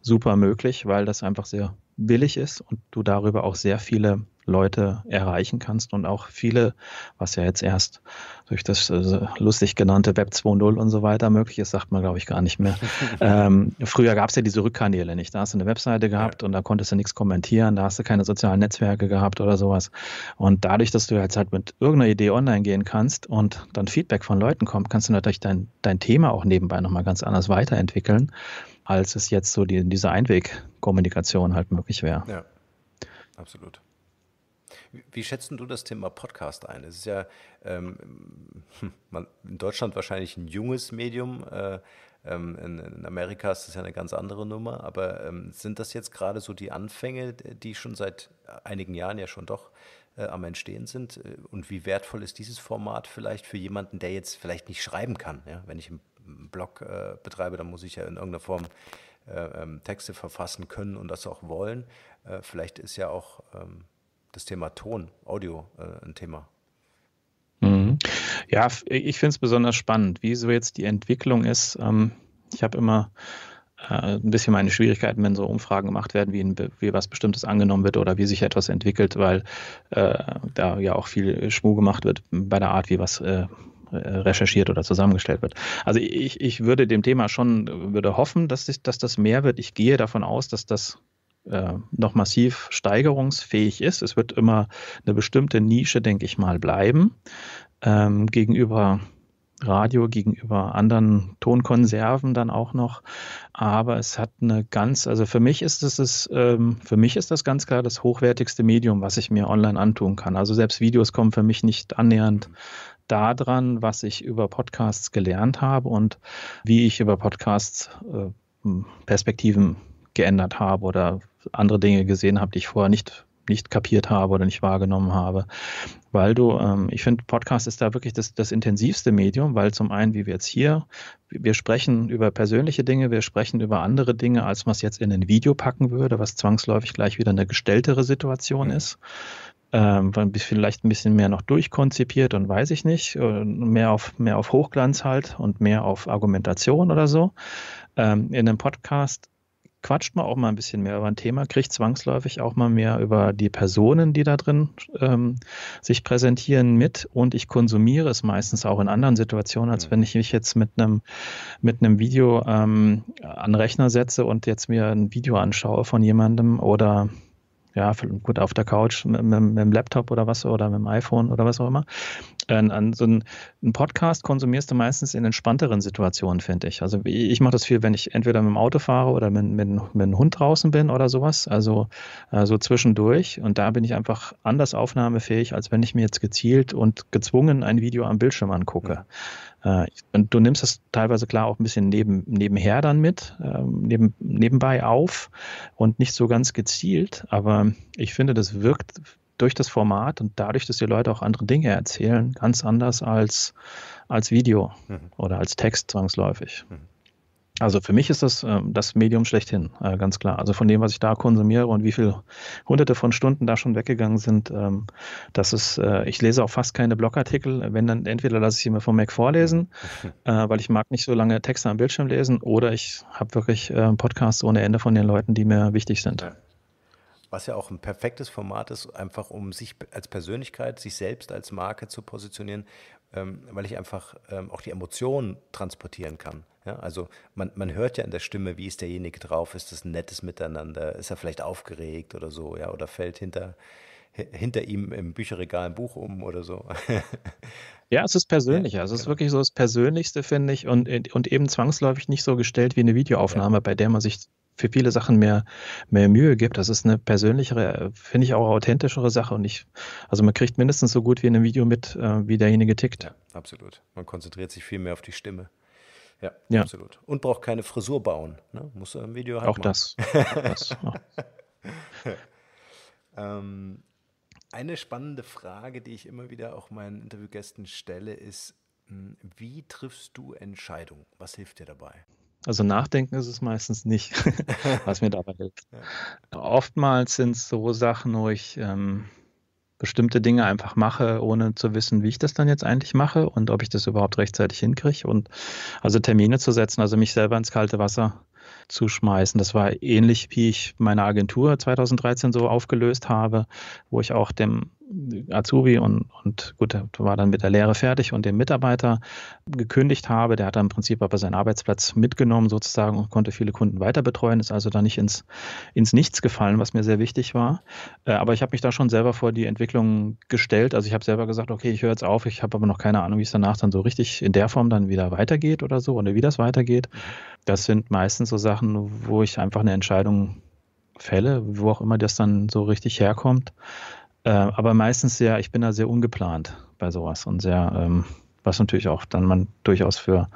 super möglich, weil das einfach sehr billig ist und du darüber auch sehr viele Leute erreichen kannst und auch viele, was ja jetzt erst durch das äh, lustig genannte Web 2.0 und so weiter möglich ist, sagt man, glaube ich, gar nicht mehr. ähm, früher gab es ja diese Rückkanäle nicht. Da hast du eine Webseite gehabt ja. und da konntest du nichts kommentieren, da hast du keine sozialen Netzwerke gehabt oder sowas. Und dadurch, dass du jetzt halt mit irgendeiner Idee online gehen kannst und dann Feedback von Leuten kommt, kannst du natürlich dein, dein Thema auch nebenbei nochmal ganz anders weiterentwickeln, als es jetzt so die, diese Einwegkommunikation halt möglich wäre. Ja, absolut. Wie schätzen du das Thema Podcast ein? Es ist ja ähm, hm, man, in Deutschland wahrscheinlich ein junges Medium. Äh, ähm, in, in, Amerika ist das ja eine ganz andere Nummer. Aber ähm, sind das jetzt gerade so die Anfänge, die schon seit einigen Jahren ja schon doch äh, am Entstehen sind? Äh, und wie wertvoll ist dieses Format vielleicht für jemanden, der jetzt vielleicht nicht schreiben kann? Ja? Wenn ich einen Blog äh, betreibe, dann muss ich ja in irgendeiner Form äh, ähm, Texte verfassen können und das auch wollen. Äh, vielleicht ist ja auch ähm, das Thema Ton, Audio äh, ein Thema? Mhm. Ja, ich finde es besonders spannend, wie so jetzt die Entwicklung ist. Ähm, ich habe immer äh, ein bisschen meine Schwierigkeiten, wenn so Umfragen gemacht werden, wie, ein, wie was Bestimmtes angenommen wird oder wie sich etwas entwickelt, weil äh, da ja auch viel Schmuh gemacht wird bei der Art, wie was äh, äh, recherchiert oder zusammengestellt wird. Also ich, ich würde dem Thema schon, äh, würde hoffen, dass, ich, dass das mehr wird. Ich gehe davon aus, dass das äh, noch massiv steigerungsfähig ist. Es wird immer eine bestimmte Nische, denke ich mal, bleiben ähm, gegenüber Radio gegenüber anderen Tonkonserven dann auch noch. Aber es hat eine ganz, also für mich ist es, das, ähm, für mich ist das ganz klar das hochwertigste Medium, was ich mir online antun kann. Also selbst Videos kommen für mich nicht annähernd daran, was ich über Podcasts gelernt habe und wie ich über Podcasts äh, Perspektiven geändert habe oder andere Dinge gesehen habe, die ich vorher nicht nicht kapiert habe oder nicht wahrgenommen habe. Weil du, ähm, ich finde, Podcast ist da wirklich das, das intensivste Medium, weil zum einen, wie wir jetzt hier, wir sprechen über persönliche Dinge, wir sprechen über andere Dinge, als man es jetzt in ein Video packen würde, was zwangsläufig gleich wieder eine gestelltere Situation mhm. ist. Ähm, vielleicht ein bisschen mehr noch durchkonzipiert und weiß ich nicht, äh, mehr auf, mehr auf Hochglanz halt und mehr auf Argumentation oder so. Ähm, in einem Podcast quatscht man auch mal ein bisschen mehr über ein Thema, kriegt zwangsläufig auch mal mehr über die Personen, die da drin ähm, sich präsentieren, mit und ich konsumiere es meistens auch in anderen Situationen, als mhm. wenn ich mich jetzt mit einem mit einem Video ähm, an Rechner setze und jetzt mir ein Video anschaue von jemandem oder ja, gut auf der Couch mit, mit, mit, dem Laptop oder was oder mit dem iPhone oder was auch immer. An, äh, an so einen, Podcast konsumierst du meistens in entspannteren Situationen, finde ich. Also ich mache das viel, wenn ich entweder mit dem Auto fahre oder mit, mit, mit einem Hund draußen bin oder sowas. Also äh, so zwischendurch. Und da bin ich einfach anders aufnahmefähig, als wenn ich mir jetzt gezielt und gezwungen ein Video am Bildschirm angucke. Ja. Äh, und du nimmst das teilweise klar auch ein bisschen neben, nebenher dann mit, ähm, neben, nebenbei auf und nicht so ganz gezielt. Aber ich finde, das wirkt durch das Format und dadurch, dass die Leute auch andere Dinge erzählen, ganz anders als, als Video mhm. oder als Text zwangsläufig. Mhm. Also für mich ist das äh, das Medium schlechthin, äh, ganz klar. Also von dem, was ich da konsumiere und wie viele hunderte von Stunden da schon weggegangen sind, ähm, das ist, äh, ich lese auch fast keine Blogartikel. Wenn dann, entweder lasse ich sie mir vom Mac vorlesen, äh, weil ich mag nicht so lange Texte am Bildschirm lesen, oder ich habe wirklich äh, Podcasts ohne Ende von den Leuten, die mir wichtig sind. was ja auch ein perfektes Format ist, einfach um sich als Persönlichkeit, sich selbst als Marke zu positionieren, ähm, weil ich einfach ähm, auch die Emotionen transportieren kann. Ja? Also man, man hört ja in der Stimme, wie ist derjenige drauf, ist das ein nettes Miteinander, ist er vielleicht aufgeregt oder so, ja, oder fällt hinter, hinter ihm im Bücherregal ein Buch um oder so. ja, es ist persönlicher. Ja, es ist genau. wirklich so das Persönlichste, finde ich, und, und eben zwangsläufig nicht so gestellt wie eine Videoaufnahme, ja. bei der man sich für viele Sachen mehr, mehr Mühe gibt. Das ist eine persönlichere, finde ich auch authentischere Sache. Und ich, also man kriegt mindestens so gut wie in einem Video mit, äh, wie derjenige tickt. Ja, absolut. Man konzentriert sich viel mehr auf die Stimme. Ja, ja. absolut. Und braucht keine Frisur bauen. Ne? Muss im Video haben. Halt auch das. Auch das. ähm, eine spannende Frage, die ich immer wieder auch meinen Interviewgästen stelle, ist, hm, wie triffst du Entscheidungen? Was hilft dir dabei? Also nachdenken ist es meistens nicht, was mir dabei hilft. Ja. Oftmals sind es so Sachen, wo ich ähm, bestimmte Dinge einfach mache, ohne zu wissen, wie ich das dann jetzt eigentlich mache und ob ich das überhaupt rechtzeitig hinkriege. Und also Termine zu setzen, also mich selber ins kalte Wasser zu schmeißen. Das war ähnlich, wie ich meine Agentur 2013 so aufgelöst habe, wo ich auch dem Azubi und, und gut, war dann mit der Lehre fertig und dem Mitarbeiter gekündigt habe. Der hat dann im Prinzip aber seinen Arbeitsplatz mitgenommen sozusagen und konnte viele Kunden weiter betreuen, ist also da nicht ins, ins Nichts gefallen, was mir sehr wichtig war. Äh, aber ich habe mich da schon selber vor die Entwicklung gestellt. Also ich habe selber gesagt, okay, ich höre jetzt auf, ich habe aber noch keine Ahnung, wie es danach dann so richtig in der Form dann wieder weitergeht oder so oder wie das weitergeht das sind meistens so Sachen, wo ich einfach eine Entscheidung fälle, wo auch immer das dann so richtig herkommt. Äh, aber meistens sehr, ich bin da sehr ungeplant bei sowas und sehr, ähm, was natürlich auch dann man durchaus für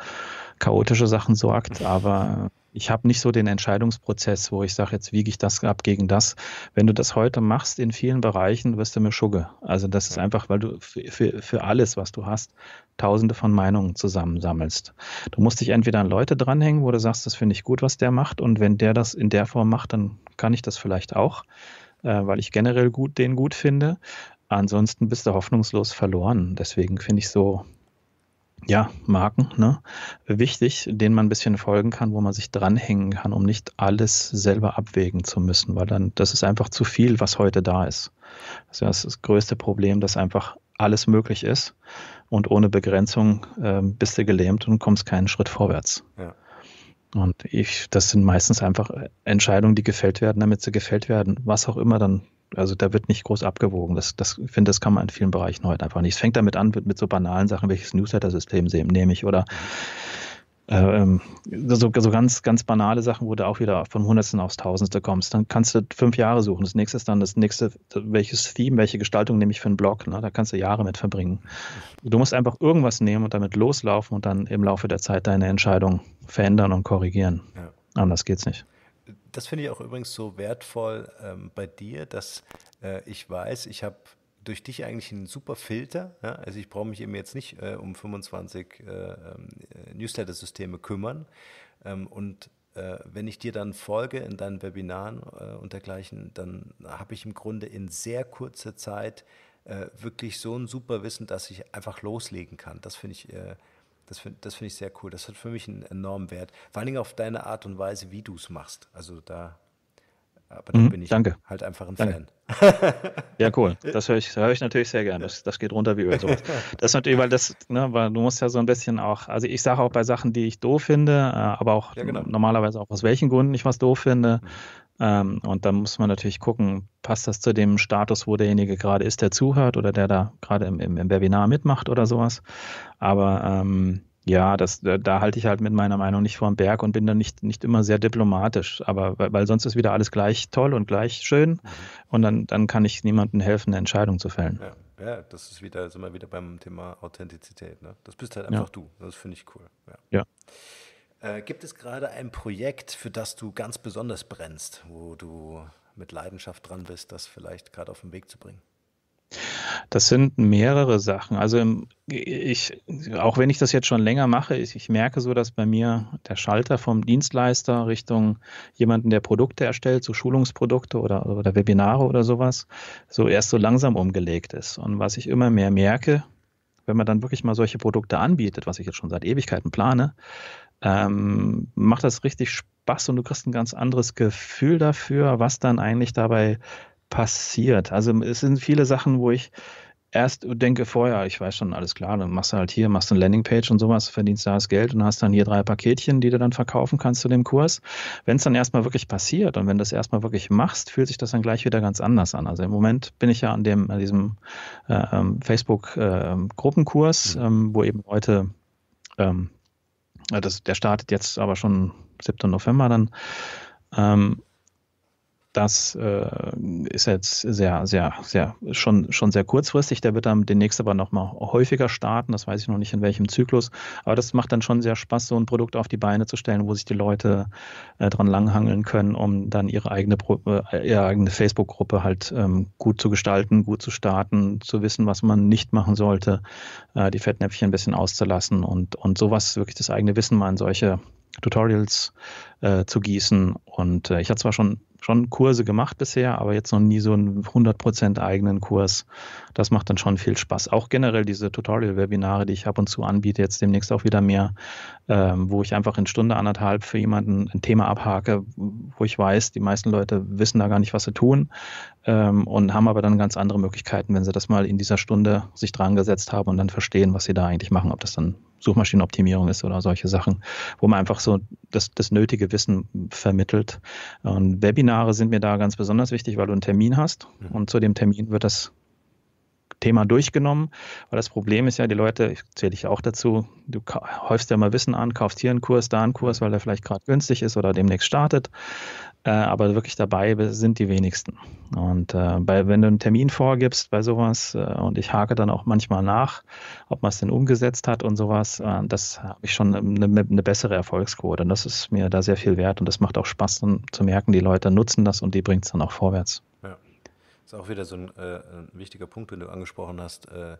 chaotische Sachen sorgt, aber ich habe nicht so den Entscheidungsprozess, wo ich sage, jetzt wiege ich das ab gegen das. Wenn du das heute machst in vielen Bereichen, wirst du mir Schugge. Also das ist einfach, weil du für, für, für alles, was du hast, tausende von Meinungen zusammensammelst. Du musst dich entweder an Leute dranhängen, wo du sagst, das finde ich gut, was der macht. Und wenn der das in der Form macht, dann kann ich das vielleicht auch, äh, weil ich generell gut, den gut finde. Ansonsten bist du hoffnungslos verloren. Deswegen finde ich so ja, Marken, ne? wichtig, denen man ein bisschen folgen kann, wo man sich dranhängen kann, um nicht alles selber abwägen zu müssen, weil dann, das ist einfach zu viel, was heute da ist. Das ist ja das größte Problem, dass einfach alles möglich ist und ohne Begrenzung äh, bist du gelähmt und kommst keinen Schritt vorwärts. Ja. Und ich, das sind meistens einfach Entscheidungen, die gefällt werden, damit sie gefällt werden, was auch immer dann also da wird nicht groß abgewogen. Das, das ich finde, das kann man in vielen Bereichen heute einfach nicht. Es fängt damit an, mit, so banalen Sachen, welches Newsletter-System nehme ich oder äh, ähm, so, so, ganz, ganz banale Sachen, wo du auch wieder vom Hundertsten aufs Tausendste kommst. Dann kannst du fünf Jahre suchen. Das nächste ist dann das nächste, welches Theme, welche Gestaltung nehme ich für einen Blog. Ne? Da kannst du Jahre mit verbringen. Du musst einfach irgendwas nehmen und damit loslaufen und dann im Laufe der Zeit deine Entscheidung verändern und korrigieren. Ja. Anders geht's nicht das finde ich auch übrigens so wertvoll ähm, bei dir, dass äh, ich weiß, ich habe durch dich eigentlich einen super Filter. Ja? Also ich brauche mich eben jetzt nicht äh, um 25 äh, ähm, äh, Newsletter-Systeme kümmern. Ähm, und äh, wenn ich dir dann folge in deinen Webinaren äh, und dergleichen, dann habe ich im Grunde in sehr kurzer Zeit wirklich so ein super Wissen, dass ich einfach loslegen kann. Das finde ich das finde das find ich sehr cool. Das hat für mich einen enormen Wert. Vor allen Dingen auf deine Art und Weise, wie du es machst. Also da aber dann mhm, bin ich danke. halt einfach ein danke. Fan. ja, cool. Das höre ich, hör ich natürlich sehr gerne. Das, das geht runter wie Öl. Sowas. Das ist natürlich, weil das, ne, weil du musst ja so ein bisschen auch, also ich sage auch bei Sachen, die ich doof finde, äh, aber auch ja, genau. normalerweise auch aus welchen Gründen ich was doof finde. Mhm. Ähm, und dann muss man natürlich gucken, passt das zu dem Status, wo derjenige gerade ist, der zuhört oder der da gerade im, im, im Webinar mitmacht oder sowas. Aber ähm, ja, das, da, da, halte ich halt mit meiner Meinung nicht vorm Berg und bin dann nicht, nicht immer sehr diplomatisch. Aber weil, weil sonst ist wieder alles gleich toll und gleich schön mhm. und dann, dann kann ich niemandem helfen, eine Entscheidung zu fällen. Ja, ja das ist wieder, sind wir wieder beim Thema Authentizität. Ne? Das bist halt einfach ja. du. Das finde ich cool. Ja. ja. Äh, gibt es gerade ein Projekt, für das du ganz besonders brennst, wo du mit Leidenschaft dran bist, das vielleicht gerade auf den Weg zu bringen? Das sind mehrere Sachen. Also ähm, ich, auch wenn ich das jetzt schon länger mache, ich, ich merke so, dass bei mir der Schalter vom Dienstleister Richtung jemanden, der Produkte erstellt, so Schulungsprodukte oder, oder Webinare oder sowas, so erst so langsam umgelegt ist. Und was ich immer mehr merke, wenn man dann wirklich mal solche Produkte anbietet, was ich jetzt schon seit Ewigkeiten plane, ähm, macht das richtig Spaß und du kriegst ein ganz anderes Gefühl dafür, was dann eigentlich dabei passiert. Also es sind viele Sachen, wo ich erst denke vorher, ich weiß schon, alles klar, dann machst du halt hier, machst du eine Landingpage und sowas, verdienst da das Geld und hast dann hier drei Paketchen, die du dann verkaufen kannst zu dem Kurs. Wenn es dann erstmal wirklich passiert und wenn du es erstmal wirklich machst, fühlt sich das dann gleich wieder ganz anders an. Also im Moment bin ich ja an dem, an diesem äh, ähm, Facebook-Gruppenkurs, ähm, äh, mhm. ähm, wo eben heute, ähm, das, der startet jetzt aber schon 7. November dann, ähm, das äh, ist jetzt sehr, sehr, sehr, schon, schon sehr kurzfristig. Der wird dann demnächst aber nochmal häufiger starten. Das weiß ich noch nicht in welchem Zyklus. Aber das macht dann schon sehr Spaß, so ein Produkt auf die Beine zu stellen, wo sich die Leute äh, dran langhangeln können, um dann ihre eigene, äh, eigene Facebook-Gruppe halt ähm, gut zu gestalten, gut zu starten, zu wissen, was man nicht machen sollte, äh, die Fettnäpfchen ein bisschen auszulassen und, und sowas, wirklich das eigene Wissen mal in solche Tutorials äh, zu gießen. Und äh, ich hatte zwar schon schon Kurse gemacht bisher, aber jetzt noch nie so einen 100% eigenen Kurs. Das macht dann schon viel Spaß. Auch generell diese Tutorial-Webinare, die ich ab und zu anbiete, jetzt demnächst auch wieder mehr, ähm, wo ich einfach in Stunde anderthalb für jemanden ein Thema abhake, wo ich weiß, die meisten Leute wissen da gar nicht, was sie tun ähm, und haben aber dann ganz andere Möglichkeiten, wenn sie das mal in dieser Stunde sich dran gesetzt haben und dann verstehen, was sie da eigentlich machen, ob das dann Suchmaschinenoptimierung ist oder solche Sachen, wo man einfach so das, das nötige Wissen vermittelt. Und Webinare sind mir da ganz besonders wichtig, weil du einen Termin hast mhm. und zu dem Termin wird das Thema durchgenommen. Weil das Problem ist ja, die Leute, ich zähle dich auch dazu, du häufst ja mal Wissen an, kaufst hier einen Kurs, da einen Kurs, weil der vielleicht gerade günstig ist oder demnächst startet. Äh, aber wirklich dabei sind die wenigsten. Und äh, bei, wenn du einen Termin vorgibst bei sowas, äh, und ich hake dann auch manchmal nach, ob man es denn umgesetzt hat und sowas, äh, das habe ich schon eine, ne, eine, bessere Erfolgsquote. Und das ist mir da sehr viel wert und das macht auch Spaß dann zu merken, die Leute nutzen das und die bringt es dann auch vorwärts ist auch wieder so ein, äh, ein, wichtiger Punkt, den du angesprochen hast. Äh,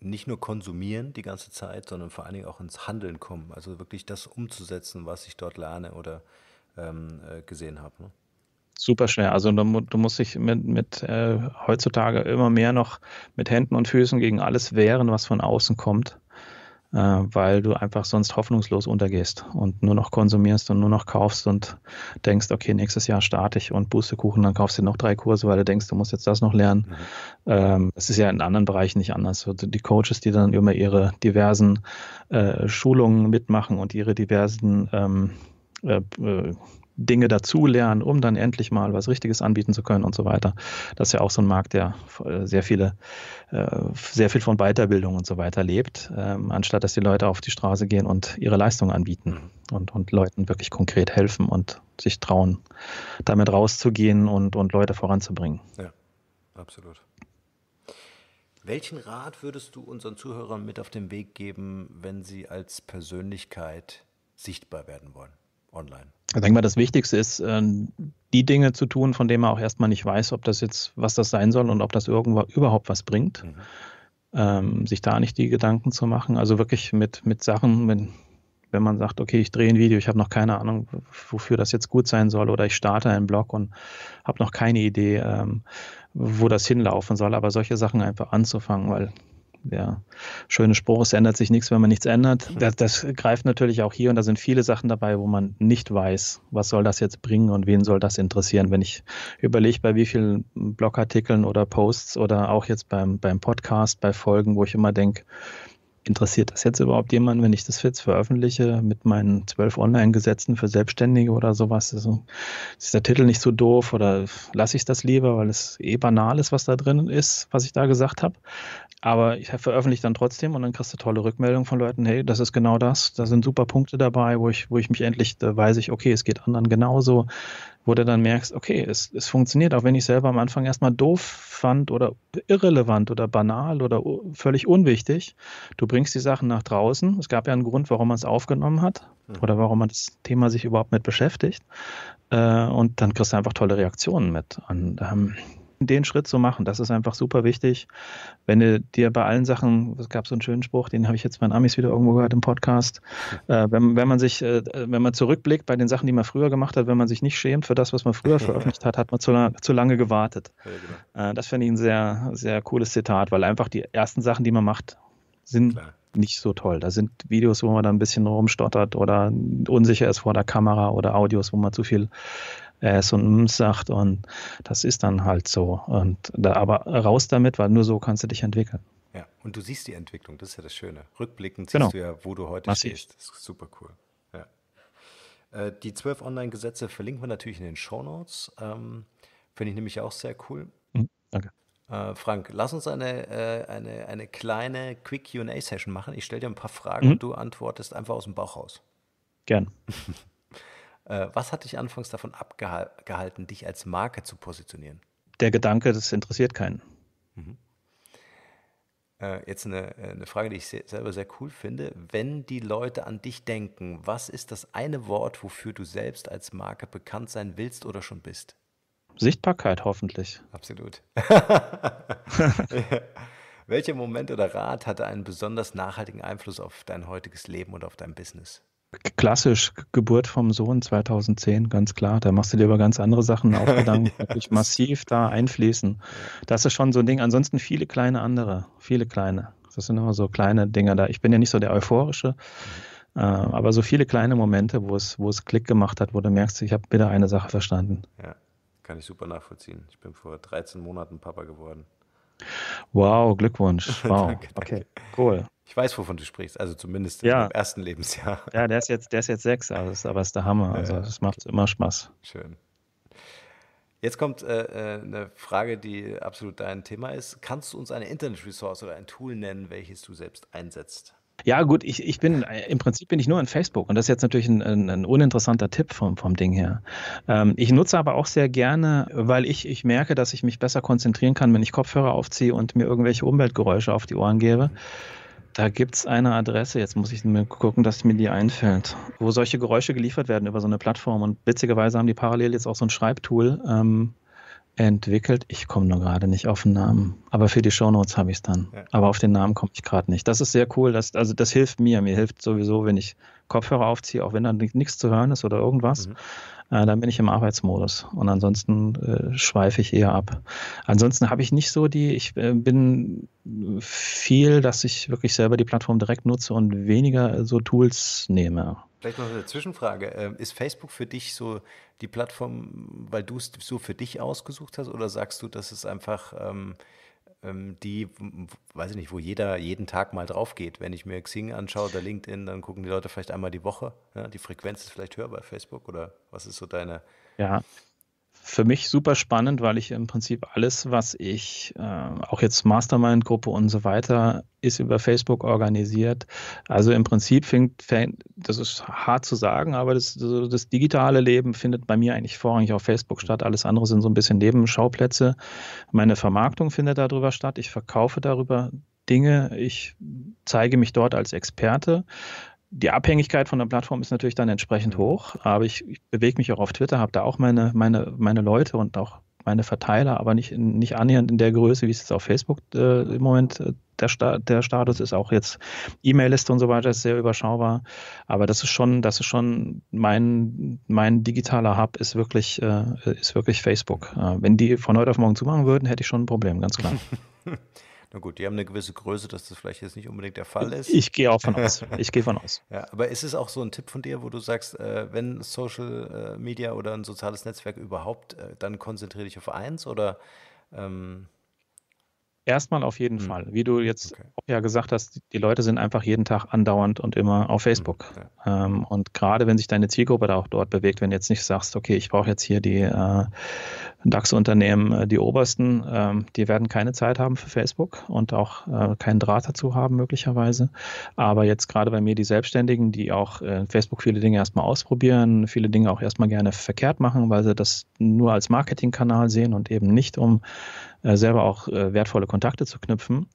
nicht nur konsumieren die ganze Zeit, sondern vor allen Dingen auch ins Handeln kommen. Also wirklich das umzusetzen, was ich dort lerne oder ähm, äh, gesehen habe. Ne? super schnell. Also du, du musst dich mit, mit äh, heutzutage immer mehr noch mit Händen und Füßen gegen alles wehren, was von außen kommt. Äh, weil du einfach sonst hoffnungslos untergehst und nur noch konsumierst und nur noch kaufst und denkst, okay, nächstes Jahr starte ich und Bußekuchen, dann kaufst du noch drei Kurse, weil du denkst, du musst jetzt das noch lernen. Mhm. Ähm, es ist ja in anderen Bereichen nicht anders. Die Coaches, die dann immer ihre diversen äh, Schulungen mitmachen und ihre diversen ähm, äh, Dinge dazulernen, um dann endlich mal was Richtiges anbieten zu können und so weiter. Das ist ja auch so ein Markt, der äh, sehr viele, äh, sehr viel von Weiterbildung und so weiter lebt, ähm, anstatt dass die Leute auf die Straße gehen und ihre Leistung anbieten und, und Leuten wirklich konkret helfen und sich trauen, damit rauszugehen und, und Leute voranzubringen. Ja, absolut. Welchen Rat würdest du unseren Zuhörern mit auf den Weg geben, wenn sie als Persönlichkeit sichtbar werden wollen? online? Ich denke mal, das Wichtigste ist, äh, die Dinge zu tun, von denen man auch erstmal nicht weiß, ob das jetzt, was das sein soll und ob das irgendwo überhaupt was bringt. Mhm. Ähm, sich da nicht die Gedanken zu machen. Also wirklich mit, mit Sachen, wenn, wenn man sagt, okay, ich drehe ein Video, ich habe noch keine Ahnung, wofür das jetzt gut sein soll, oder ich starte einen Blog und habe noch keine Idee, ähm, wo das hinlaufen soll, aber solche Sachen einfach anzufangen, weil der schöne Spruch, es ändert sich nichts, wenn man nichts ändert. Das, das, greift natürlich auch hier und da sind viele Sachen dabei, wo man nicht weiß, was soll das jetzt bringen und wen soll das interessieren. Wenn ich überlege, bei wie vielen Blogartikeln oder Posts oder auch jetzt beim, beim Podcast, bei Folgen, wo ich immer denke, interessiert das jetzt überhaupt jemanden, wenn ich das jetzt veröffentliche mit meinen zwölf Online-Gesetzen für Selbstständige oder sowas? Also ist der Titel nicht so doof oder lasse ich das lieber, weil es eh banal ist, was da drin ist, was ich da gesagt habe? Aber ich veröffentliche dann trotzdem und dann kriegst du tolle Rückmeldungen von Leuten, hey, das ist genau das, da sind super Punkte dabei, wo ich, wo ich mich endlich, da weiß ich, okay, es geht anderen genauso, wo du dann merkst, okay, es, es funktioniert, auch wenn ich selber am Anfang erstmal doof fand oder irrelevant oder banal oder völlig unwichtig. Du bringst die Sachen nach draußen. Es gab ja einen Grund, warum man es aufgenommen hat mhm. oder warum man das Thema sich überhaupt mit beschäftigt. Äh, und dann kriegst du einfach tolle Reaktionen mit. Und ähm, den Schritt zu machen, das ist einfach super wichtig. Wenn du dir bei allen Sachen, es gab so einen schönen Spruch, den habe ich jetzt bei den Amis wieder irgendwo gehört im Podcast, äh, wenn, wenn, man sich, äh, wenn man zurückblickt bei den Sachen, die man früher gemacht hat, wenn man sich nicht schämt für das, was man früher veröffentlicht hat, hat man zu, lang, zu lange gewartet. Genau. Äh, das finde ich ein sehr, sehr cooles Zitat, weil einfach die ersten Sachen, die man macht, sind Klar. nicht so toll. Da sind Videos, wo man dann ein bisschen rumstottert oder unsicher ist vor der Kamera oder Audios, wo man zu viel äh, so ein sagt und das ist dann halt so. Und da, aber raus damit, weil nur so kannst du dich entwickeln. Ja, und du siehst die Entwicklung, das ist ja das Schöne. Rückblickend genau. siehst genau. du ja, wo du heute Massiv. stehst. Das ist super cool. Ja. Äh, die zwölf Online-Gesetze verlinken wir natürlich in den Show Notes. Ähm, Finde ich nämlich auch sehr cool. Mhm, danke. Äh, Frank, lass uns eine, äh, eine, eine kleine Quick QA-Session machen. Ich stelle dir ein paar Fragen mhm. und du antwortest einfach aus dem Bauch raus. Gern. Äh, was hat dich anfangs davon abgehalten, dich als Marke zu positionieren? Der Gedanke, das interessiert keinen. Mhm. Äh, jetzt eine, äh, eine, Frage, die ich selber sehr cool finde. Wenn die Leute an dich denken, was ist das eine Wort, wofür du selbst als Marke bekannt sein willst oder schon bist? Sichtbarkeit hoffentlich. Absolut. Welcher Moment oder Rat hatte einen besonders nachhaltigen Einfluss auf dein heutiges Leben und auf dein Business? klassisch Geburt vom Sohn 2010, ganz klar. Da machst du dir über ganz andere Sachen auch Gedanken, ja. wirklich massiv da einfließen. Das ist schon so ein Ding. Ansonsten viele kleine andere, viele kleine. Das sind immer so kleine Dinge da. Ich bin ja nicht so der euphorische, äh, aber so viele kleine Momente, wo es, wo es Klick gemacht hat, wo du merkst, ich habe wieder eine Sache verstanden. Ja, kann ich super nachvollziehen. Ich bin vor 13 Monaten Papa geworden. Wow, Glückwunsch. Wow. danke, danke. Okay, cool. Ich weiß, wovon du sprichst, also zumindest ja. im ersten Lebensjahr. Ja, der ist jetzt, der ist jetzt sechs, also ist, aber ist der Hammer. Also es macht immer Spaß. Schön. Jetzt kommt äh, äh, eine Frage, die absolut dein Thema ist. Kannst du uns eine Internet-Resource oder ein Tool nennen, welches du selbst einsetzt? Ja, gut, ich, ich bin äh, im Prinzip bin ich nur an Facebook und das ist jetzt natürlich ein, ein, ein uninteressanter Tipp vom, vom Ding her. Ähm, ich nutze aber auch sehr gerne, weil ich, ich merke, dass ich mich besser konzentrieren kann, wenn ich Kopfhörer aufziehe und mir irgendwelche Umweltgeräusche auf die Ohren gebe. Mhm da gibt es eine Adresse, jetzt muss ich mir gucken, dass mir die einfällt, wo solche Geräusche geliefert werden über so eine Plattform. Und witzigerweise haben die parallel jetzt auch so ein Schreibtool ähm, entwickelt. Ich komme nur gerade nicht auf den Namen, aber für die Shownotes habe ich es dann. Ja. Aber auf den Namen komme ich gerade nicht. Das ist sehr cool. Das, also das hilft mir. Mir hilft sowieso, wenn ich Kopfhörer aufziehe, auch wenn da nichts zu hören ist oder irgendwas. Mhm äh, dann bin ich im Arbeitsmodus und ansonsten äh, schweife ich eher ab. Ansonsten habe ich nicht so die, ich äh, bin viel, dass ich wirklich selber die Plattform direkt nutze und weniger äh, so Tools nehme. Vielleicht noch eine Zwischenfrage. Ähm, ist Facebook für dich so die Plattform, weil du es so für dich ausgesucht hast oder sagst du, dass es einfach... Ähm ähm, die, weiß ich nicht, wo jeder jeden Tag mal drauf geht. Wenn ich mir Xing anschaue oder LinkedIn, dann gucken die Leute vielleicht einmal die Woche. Ja, die Frequenz ist vielleicht höher bei Facebook oder was ist so deine. Ja, für mich super spannend, weil ich im Prinzip alles, was ich, äh, auch jetzt Mastermind-Gruppe und so weiter, ist über Facebook organisiert. Also im Prinzip fängt, das ist hart zu sagen, aber das, das digitale Leben findet bei mir eigentlich vorrangig auf Facebook statt. Alles andere sind so ein bisschen Nebenschauplätze. Meine Vermarktung findet darüber statt. Ich verkaufe darüber Dinge. Ich zeige mich dort als Experte die Abhängigkeit von der Plattform ist natürlich dann entsprechend mhm. hoch, aber ich, ich bewege mich auch auf Twitter, habe da auch meine, meine, meine Leute und auch meine Verteiler, aber nicht, nicht annähernd in der Größe, wie es jetzt auf Facebook äh, im Moment äh, der, Sta der Status ist. Auch jetzt E-Mail-Liste und so weiter ist sehr überschaubar. Aber das ist schon, das ist schon mein, mein digitaler Hub ist wirklich, äh, ist wirklich Facebook. Äh, wenn die von heute auf morgen zumachen würden, hätte ich schon ein Problem, ganz klar. Na gut, die haben eine gewisse Größe, dass das vielleicht jetzt nicht unbedingt der Fall ist. Ich gehe auch von aus. Ich gehe von aus. Ja, aber ist es auch so ein Tipp von dir, wo du sagst, äh, wenn Social äh, Media oder ein soziales Netzwerk überhaupt, äh, dann konzentriere dich auf eins oder ähm, Erstmal auf jeden mhm. Fall. Wie du jetzt okay. ja gesagt hast, die Leute sind einfach jeden Tag andauernd und immer auf hm. Facebook. Mhm. Ja. Ähm, und gerade wenn sich deine Zielgruppe da auch dort bewegt, wenn du jetzt nicht sagst, okay, ich brauche jetzt hier die äh, DAX-Unternehmen, äh, die obersten, ähm, die werden keine Zeit haben für Facebook und auch äh, keinen Draht dazu haben möglicherweise. Aber jetzt gerade bei mir die Selbstständigen, die auch äh, Facebook viele Dinge erstmal ausprobieren, viele Dinge auch erstmal gerne verkehrt machen, weil sie das nur als Marketingkanal sehen und eben nicht um äh, selber auch äh, wertvolle Kontakte zu knüpfen,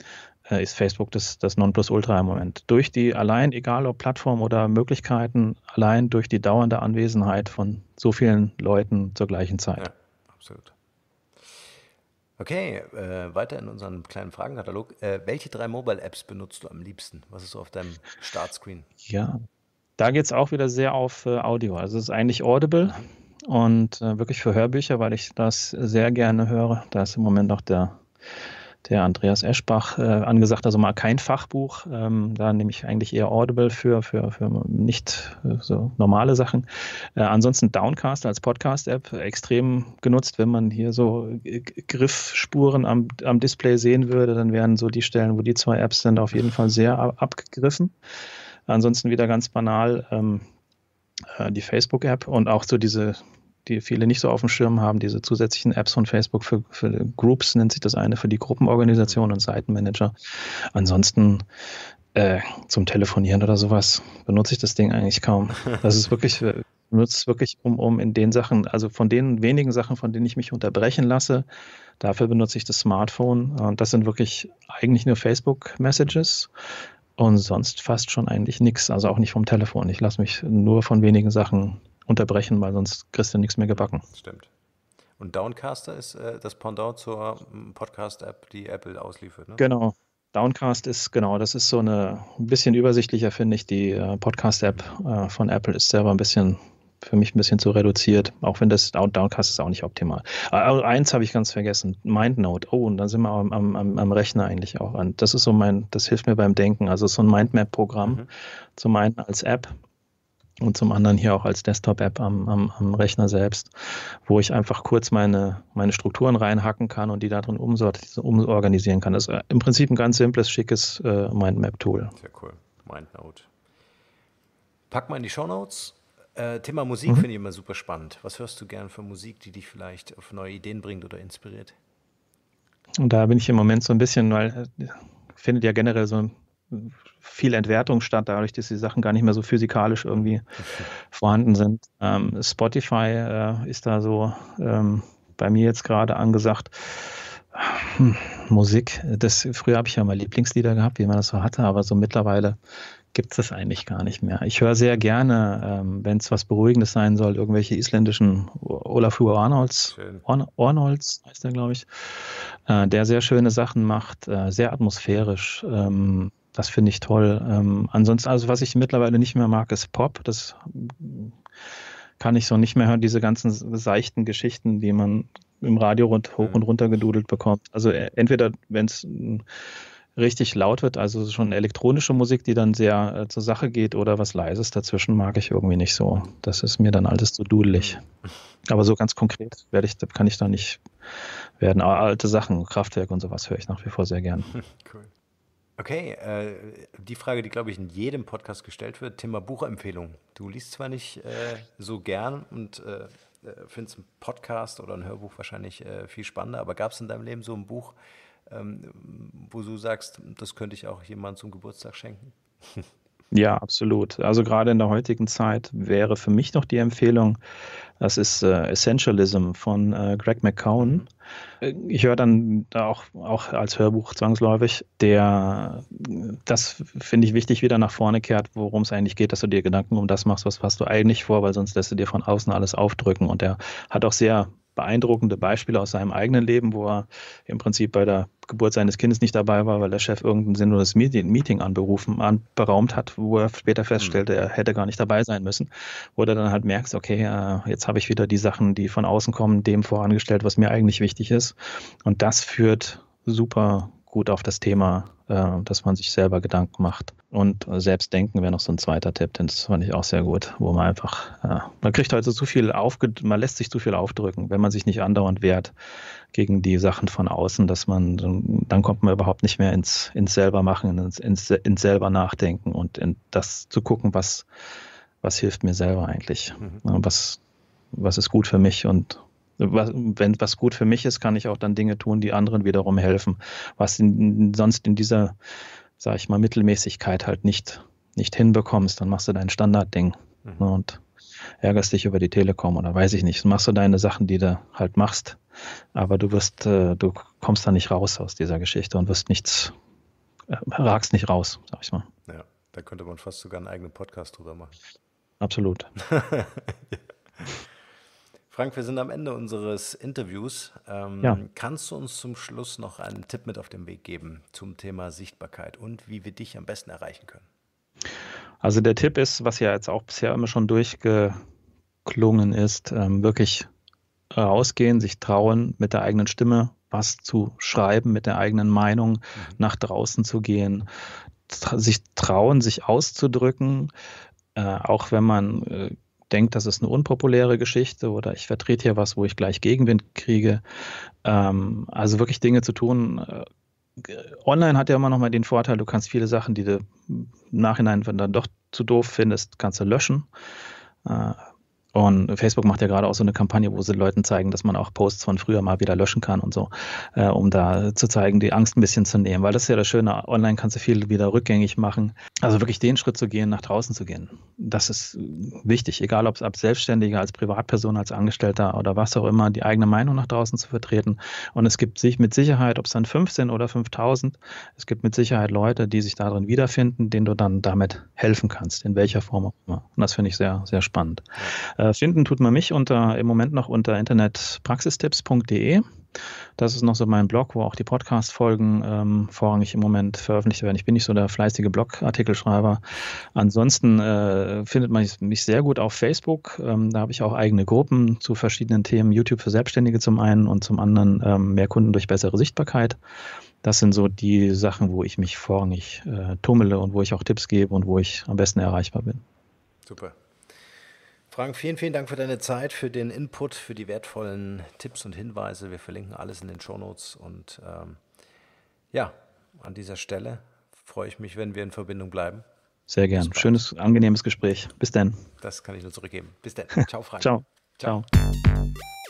äh, ist Facebook das, das Nonplusultra im Moment. Durch die allein, egal ob Plattform oder Möglichkeiten, allein durch die dauernde Anwesenheit von so vielen Leuten zur gleichen Zeit. Ja, absolut. Okay, äh, weiter in unserem kleinen Fragenkatalog. Äh, welche drei Mobile-Apps benutzt du am liebsten? Was ist auf deinem Startscreen? Ja, da geht es auch wieder sehr auf äh, Audio. Also es ist eigentlich Audible, mhm und äh, wirklich für Hörbücher, weil ich das sehr gerne höre. Da ist im Moment auch der, der Andreas Eschbach äh, angesagt, also mal kein Fachbuch. Ähm, da nehme ich eigentlich eher Audible für, für, für nicht äh, so normale Sachen. Äh, ansonsten Downcast als Podcast-App extrem genutzt. Wenn man hier so Griffspuren am, am Display sehen würde, dann wären so die Stellen, wo die zwei Apps sind, auf jeden Fall sehr abgegriffen. Ansonsten wieder ganz banal. Ähm, äh, die Facebook-App und auch so diese, die viele nicht so auf dem Schirm haben, diese zusätzlichen Apps von Facebook für, für Groups nennt sich das eine, für die Gruppenorganisation und Seitenmanager. Ansonsten äh, zum Telefonieren oder sowas benutze ich das Ding eigentlich kaum. Das ist wirklich äh, nutze es wirklich, um, um in den Sachen, also von den wenigen Sachen, von denen ich mich unterbrechen lasse, dafür benutze ich das Smartphone. Und das sind wirklich eigentlich nur Facebook-Messages und sonst fast schon eigentlich nichts, also auch nicht vom Telefon. Ich lasse mich nur von wenigen Sachen unterbrechen, weil sonst kriegst du nichts mehr gebacken. Stimmt. Und Downcaster ist äh, das Pendant zur mm, Podcast-App, die Apple ausliefert, ne? Genau. Downcast ist, genau, das ist so eine ein bisschen übersichtlicher, finde ich. Die äh, Podcast-App äh, von Apple ist selber ein bisschen für mich ein bisschen zu reduziert, auch wenn das Downcast ist auch nicht optimal. Aber äh, äh, eins habe ich ganz vergessen, MindNote. Oh, und dann sind wir am, am, am Rechner eigentlich auch an. Das ist so mein, das hilft mir beim Denken. Also so ein Mindmap-Programm, mhm. zum einen als App und zum anderen hier auch als Desktop-App am, am, am Rechner selbst, wo ich einfach kurz meine, meine Strukturen reinhacken kann und die darin umorganisieren kann. Das ist äh, im Prinzip ein ganz simples, schickes äh, Mindmap-Tool. Sehr cool. MindNote. Pack mal in die Show Notes äh, Thema Musik mhm. finde ich immer super spannend. Was hörst du gern für Musik, die dich vielleicht auf neue Ideen bringt oder inspiriert? Und da bin ich im Moment so ein bisschen, weil äh, findet ja generell so viel Entwertung statt, dadurch, dass die Sachen gar nicht mehr so physikalisch irgendwie okay. vorhanden sind. Ähm, Spotify äh, ist da so ähm, bei mir jetzt gerade angesagt. Hm, Musik, das früher habe ich ja mal Lieblingslieder gehabt, wie man das so hatte, aber so mittlerweile gibt es das eigentlich gar nicht mehr. Ich höre sehr gerne, ähm, wenn es was Beruhigendes sein soll, irgendwelche isländischen Olafur Arnolds, Orn heißt er, glaube ich, äh, der sehr schöne Sachen macht, äh, sehr atmosphärisch. Ähm, das finde ich toll. Ähm, ansonsten, also was ich mittlerweile nicht mehr mag, ist Pop. Das kann ich so nicht mehr hören, diese ganzen seichten Geschichten, die man im Radio rund, hoch hm. und runter gedudelt bekommt. Also äh, entweder, wenn es richtig laut wird. Also schon elektronische Musik, die dann sehr äh, zur Sache geht oder was Leises dazwischen mag ich irgendwie nicht so. Das ist mir dann alles zu so dudelig. Mhm. Aber so ganz konkret werde ich, kann ich da nicht werden. Aber alte Sachen, Kraftwerk und sowas höre ich nach wie vor sehr gern. Hm, cool. Okay, äh, die Frage, die, glaube ich, in jedem Podcast gestellt wird, Thema Buchempfehlung. Du liest zwar nicht äh, so gern und äh, äh findest einen Podcast oder ein Hörbuch wahrscheinlich äh, viel spannender, aber gab es in deinem Leben so ein Buch, ähm, wo du sagst, das könnte ich auch jemandem zum Geburtstag schenken? Ja, absolut. Also gerade in der heutigen Zeit wäre für mich noch die Empfehlung, das ist äh, Essentialism von äh, Greg McCown. Mhm. Äh, ich höre dann auch, auch als Hörbuch zwangsläufig, der das finde ich wichtig wieder nach vorne kehrt, worum es eigentlich geht, dass du dir Gedanken um das machst, was hast du eigentlich vor, weil sonst lässt du dir von außen alles aufdrücken. Und er hat auch sehr beeindruckende Beispiele aus seinem eigenen Leben, wo er im Prinzip bei der Geburt seines Kindes nicht dabei war, weil der Chef irgendein sinnloses Meeting anberufen, anberaumt hat, wo er später feststellte, mhm. er hätte gar nicht dabei sein müssen, wo du dann halt merkst, okay, jetzt habe ich wieder die Sachen, die von außen kommen, dem vorangestellt, was mir eigentlich wichtig ist. Und das führt super gut auf das Thema äh, dass man sich selber Gedanken macht. Und äh, selbst denken wäre noch so ein zweiter Tipp, denn das fand ich auch sehr gut, wo man einfach, ja, äh, man kriegt also zu viel auf, man lässt sich zu viel aufdrücken, wenn man sich nicht andauernd wehrt gegen die Sachen von außen, dass man, dann kommt man überhaupt nicht mehr ins, ins selber machen, ins, ins, ins selber nachdenken und in das zu gucken, was, was hilft mir selber eigentlich, mhm. was, was ist gut für mich und was, wenn was gut für mich ist, kann ich auch dann Dinge tun, die anderen wiederum helfen, was in, sonst in dieser, sage ich mal, Mittelmäßigkeit halt nicht, nicht hinbekommst, dann machst du dein Standardding mhm. ne, und ärgerst dich über die Telekom oder weiß ich nicht, machst du deine Sachen, die du halt machst, aber du wirst, äh, du kommst da nicht raus aus dieser Geschichte und wirst nichts, äh, ragst nicht raus, sag ich mal. Ja, da könnte man fast sogar einen eigenen Podcast drüber machen. Absolut. ja. Frank, wir sind am Ende unseres Interviews. Ähm, ja. Kannst du uns zum Schluss noch einen Tipp mit auf den Weg geben zum Thema Sichtbarkeit und wie wir dich am besten erreichen können? Also der Tipp ist, was ja jetzt auch bisher immer schon durchgeklungen ist, ähm, wirklich äh, rausgehen, sich trauen, mit der eigenen Stimme was zu schreiben, mit der eigenen Meinung mhm. nach draußen zu gehen, tra sich trauen, sich auszudrücken, äh, auch wenn man äh, denkt, das ist eine unpopuläre Geschichte oder ich vertrete hier was, wo ich gleich Gegenwind kriege. Ähm, also wirklich Dinge zu tun. Äh, online hat ja immer noch mal den Vorteil, du kannst viele Sachen, die du im Nachhinein dann doch zu doof findest, kannst du löschen. Äh, und Facebook macht ja gerade auch so eine Kampagne, wo sie Leuten zeigen, dass man auch Posts von früher mal wieder löschen kann und so, äh, um da zu zeigen, die Angst ein bisschen zu nehmen. Weil das ist ja das Schöne, online kannst du viel wieder rückgängig machen. Also wirklich den Schritt zu gehen, nach draußen zu gehen. Das ist wichtig, egal ob es als Selbstständiger, als Privatperson, als Angestellter oder was auch immer, die eigene Meinung nach draußen zu vertreten. Und es gibt sich mit Sicherheit, ob es dann 15 oder 5000, es gibt mit Sicherheit Leute, die sich darin wiederfinden, denen du dann damit helfen kannst, in welcher Form auch immer. Und das finde ich sehr, sehr spannend äh, finden tut man mich unter im Moment noch unter internetpraxistipps.de. Das ist noch so mein Blog, wo auch die Podcast-Folgen ähm, vorrangig im Moment veröffentlicht werden. Ich bin nicht so der fleißige Blogartikelschreiber. Ansonsten äh, findet man mich sehr gut auf Facebook. Ähm, da habe ich auch eigene Gruppen zu verschiedenen Themen. YouTube für Selbstständige zum einen und zum anderen ähm, mehr Kunden durch bessere Sichtbarkeit. Das sind so die Sachen, wo ich mich vorrangig äh, tummele und wo ich auch Tipps gebe und wo ich am besten erreichbar bin. Super. Frank, vielen, vielen Dank für deine Zeit, für den Input, für die wertvollen Tipps und Hinweise. Wir verlinken alles in den Shownotes. Und ähm, ja, an dieser Stelle freue ich mich, wenn wir in Verbindung bleiben. Sehr gern. Schönes, angenehmes Gespräch. Bis dann. Das kann ich nur zurückgeben. Bis dann. Ciao, Frank. Ciao. Ciao. Ciao.